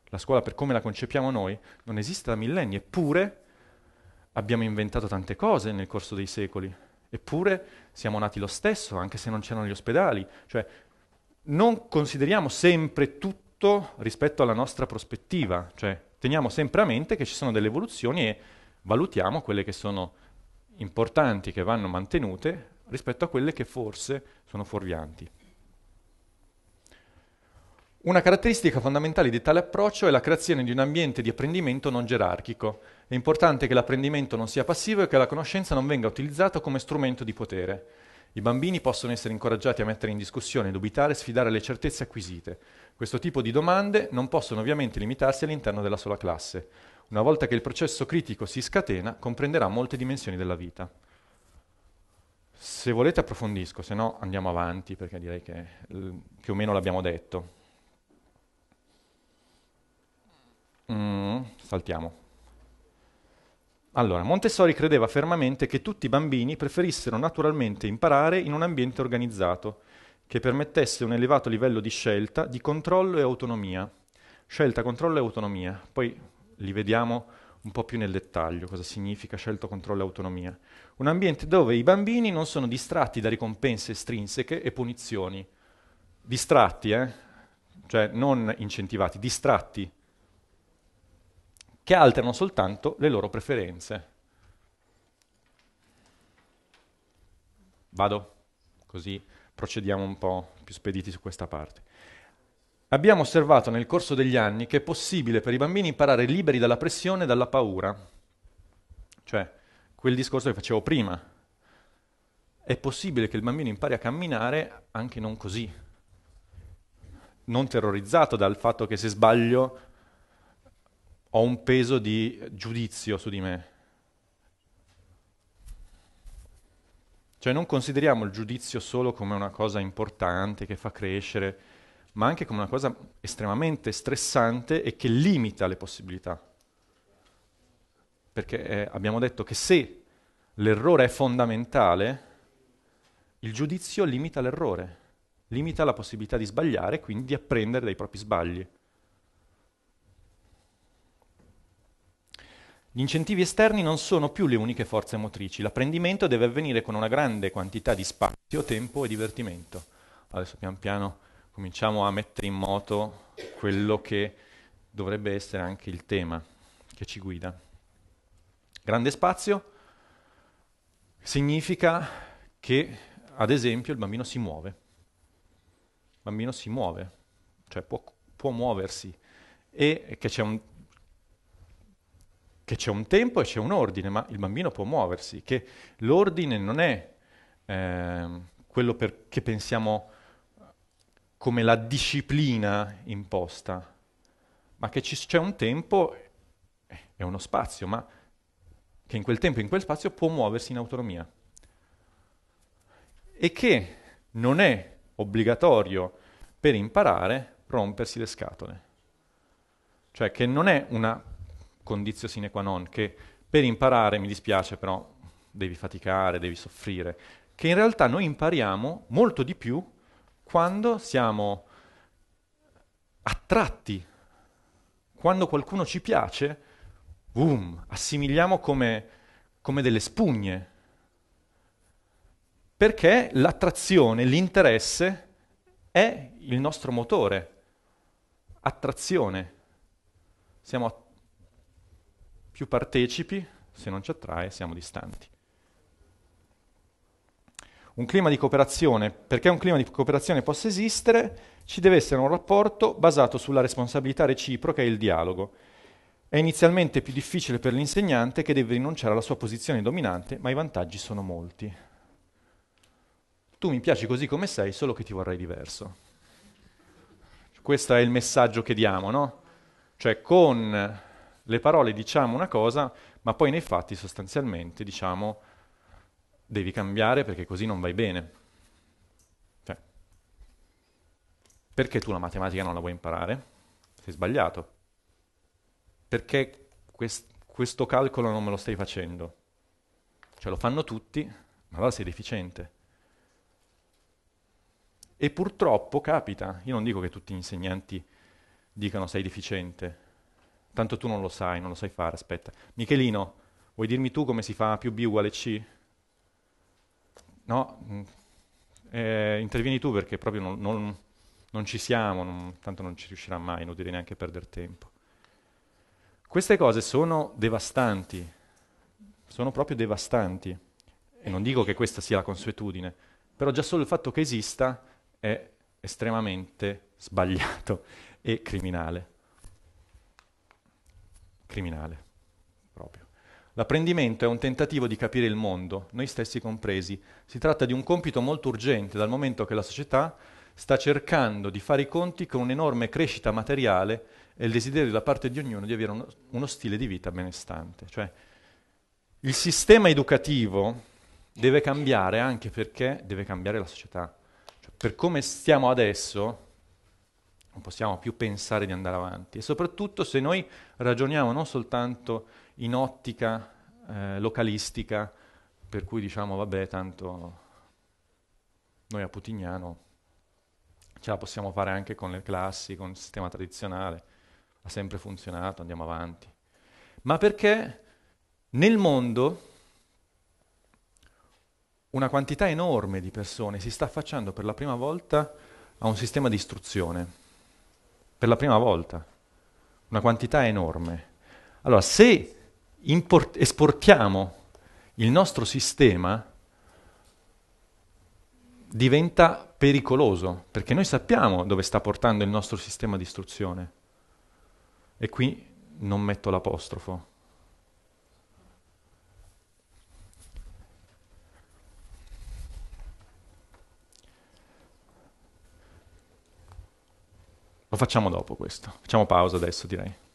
La scuola, per come la concepiamo noi, non esiste da millenni, eppure abbiamo inventato tante cose nel corso dei secoli, eppure siamo nati lo stesso, anche se non c'erano gli ospedali. Cioè, non consideriamo sempre tutto rispetto alla nostra prospettiva, cioè teniamo sempre a mente che ci sono delle evoluzioni e valutiamo quelle che sono importanti, che vanno mantenute, rispetto a quelle che forse sono fuorvianti. Una caratteristica fondamentale di tale approccio è la creazione di un ambiente di apprendimento non gerarchico. È importante che l'apprendimento non sia passivo e che la conoscenza non venga utilizzata come strumento di potere. I bambini possono essere incoraggiati a mettere in discussione, dubitare e sfidare le certezze acquisite. Questo tipo di domande non possono ovviamente limitarsi all'interno della sola classe. Una volta che il processo critico si scatena, comprenderà molte dimensioni della vita. Se volete approfondisco, se no andiamo avanti perché direi che eh, più o meno l'abbiamo detto. Mm, saltiamo. Allora, Montessori credeva fermamente che tutti i bambini preferissero naturalmente imparare in un ambiente organizzato, che permettesse un elevato livello di scelta, di controllo e autonomia. Scelta, controllo e autonomia. Poi li vediamo un po' più nel dettaglio cosa significa scelta, controllo e autonomia. Un ambiente dove i bambini non sono distratti da ricompense estrinseche e punizioni. Distratti, eh? Cioè non incentivati, distratti che alterano soltanto le loro preferenze. Vado, così procediamo un po' più spediti su questa parte. Abbiamo osservato nel corso degli anni che è possibile per i bambini imparare liberi dalla pressione e dalla paura, cioè quel discorso che facevo prima. È possibile che il bambino impari a camminare anche non così, non terrorizzato dal fatto che se sbaglio ho un peso di giudizio su di me. Cioè non consideriamo il giudizio solo come una cosa importante che fa crescere, ma anche come una cosa estremamente stressante e che limita le possibilità. Perché eh, abbiamo detto che se l'errore è fondamentale, il giudizio limita l'errore, limita la possibilità di sbagliare e quindi di apprendere dai propri sbagli. Gli incentivi esterni non sono più le uniche forze motrici, l'apprendimento deve avvenire con una grande quantità di spazio, tempo e divertimento. Adesso pian piano cominciamo a mettere in moto quello che dovrebbe essere anche il tema che ci guida. Grande spazio significa che, ad esempio, il bambino si muove. Il bambino si muove, cioè può, può muoversi e che c'è un che c'è un tempo e c'è un ordine, ma il bambino può muoversi, che l'ordine non è eh, quello che pensiamo come la disciplina imposta, ma che ci, c'è un tempo e eh, uno spazio, ma che in quel tempo e in quel spazio può muoversi in autonomia. E che non è obbligatorio per imparare rompersi le scatole. Cioè che non è una condizio sine qua non, che per imparare, mi dispiace però, devi faticare, devi soffrire, che in realtà noi impariamo molto di più quando siamo attratti, quando qualcuno ci piace, boom, assimiliamo come, come delle spugne, perché l'attrazione, l'interesse è il nostro motore, attrazione, siamo attratti più partecipi, se non ci attrae siamo distanti. Un clima di cooperazione, perché un clima di cooperazione possa esistere, ci deve essere un rapporto basato sulla responsabilità reciproca e il dialogo. È inizialmente più difficile per l'insegnante che deve rinunciare alla sua posizione dominante, ma i vantaggi sono molti. Tu mi piaci così come sei, solo che ti vorrei diverso. Questo è il messaggio che diamo, no? Cioè con le parole diciamo una cosa, ma poi nei fatti sostanzialmente diciamo devi cambiare perché così non vai bene. Cioè, perché tu la matematica non la vuoi imparare? Sei sbagliato. Perché quest- questo calcolo non me lo stai facendo? Cioè lo fanno tutti, ma allora sei deficiente. E purtroppo capita, io non dico che tutti gli insegnanti dicano sei deficiente, Tanto tu non lo sai, non lo sai fare, aspetta. Michelino, vuoi dirmi tu come si fa più B uguale C? No? Mm, eh, intervieni tu perché proprio non, non, non ci siamo, non, tanto non ci riuscirà mai, non inutile neanche perdere tempo. Queste cose sono devastanti, sono proprio devastanti. E non dico che questa sia la consuetudine, però già solo il fatto che esista è estremamente sbagliato e criminale criminale. Proprio. L'apprendimento è un tentativo di capire il mondo, noi stessi compresi. Si tratta di un compito molto urgente dal momento che la società sta cercando di fare i conti con un'enorme crescita materiale e il desiderio da parte di ognuno di avere uno, uno stile di vita benestante. Cioè, il sistema educativo deve cambiare anche perché deve cambiare la società. Cioè, per come stiamo adesso, non possiamo più pensare di andare avanti. E soprattutto se noi ragioniamo non soltanto in ottica eh, localistica, per cui diciamo vabbè tanto noi a Putignano ce la possiamo fare anche con le classi, con il sistema tradizionale, ha sempre funzionato, andiamo avanti. Ma perché nel mondo una quantità enorme di persone si sta affacciando per la prima volta a un sistema di istruzione per la prima volta, una quantità enorme. Allora, se import- esportiamo il nostro sistema, diventa pericoloso, perché noi sappiamo dove sta portando il nostro sistema di istruzione. E qui non metto l'apostrofo, Lo facciamo dopo questo. Facciamo pausa adesso, direi.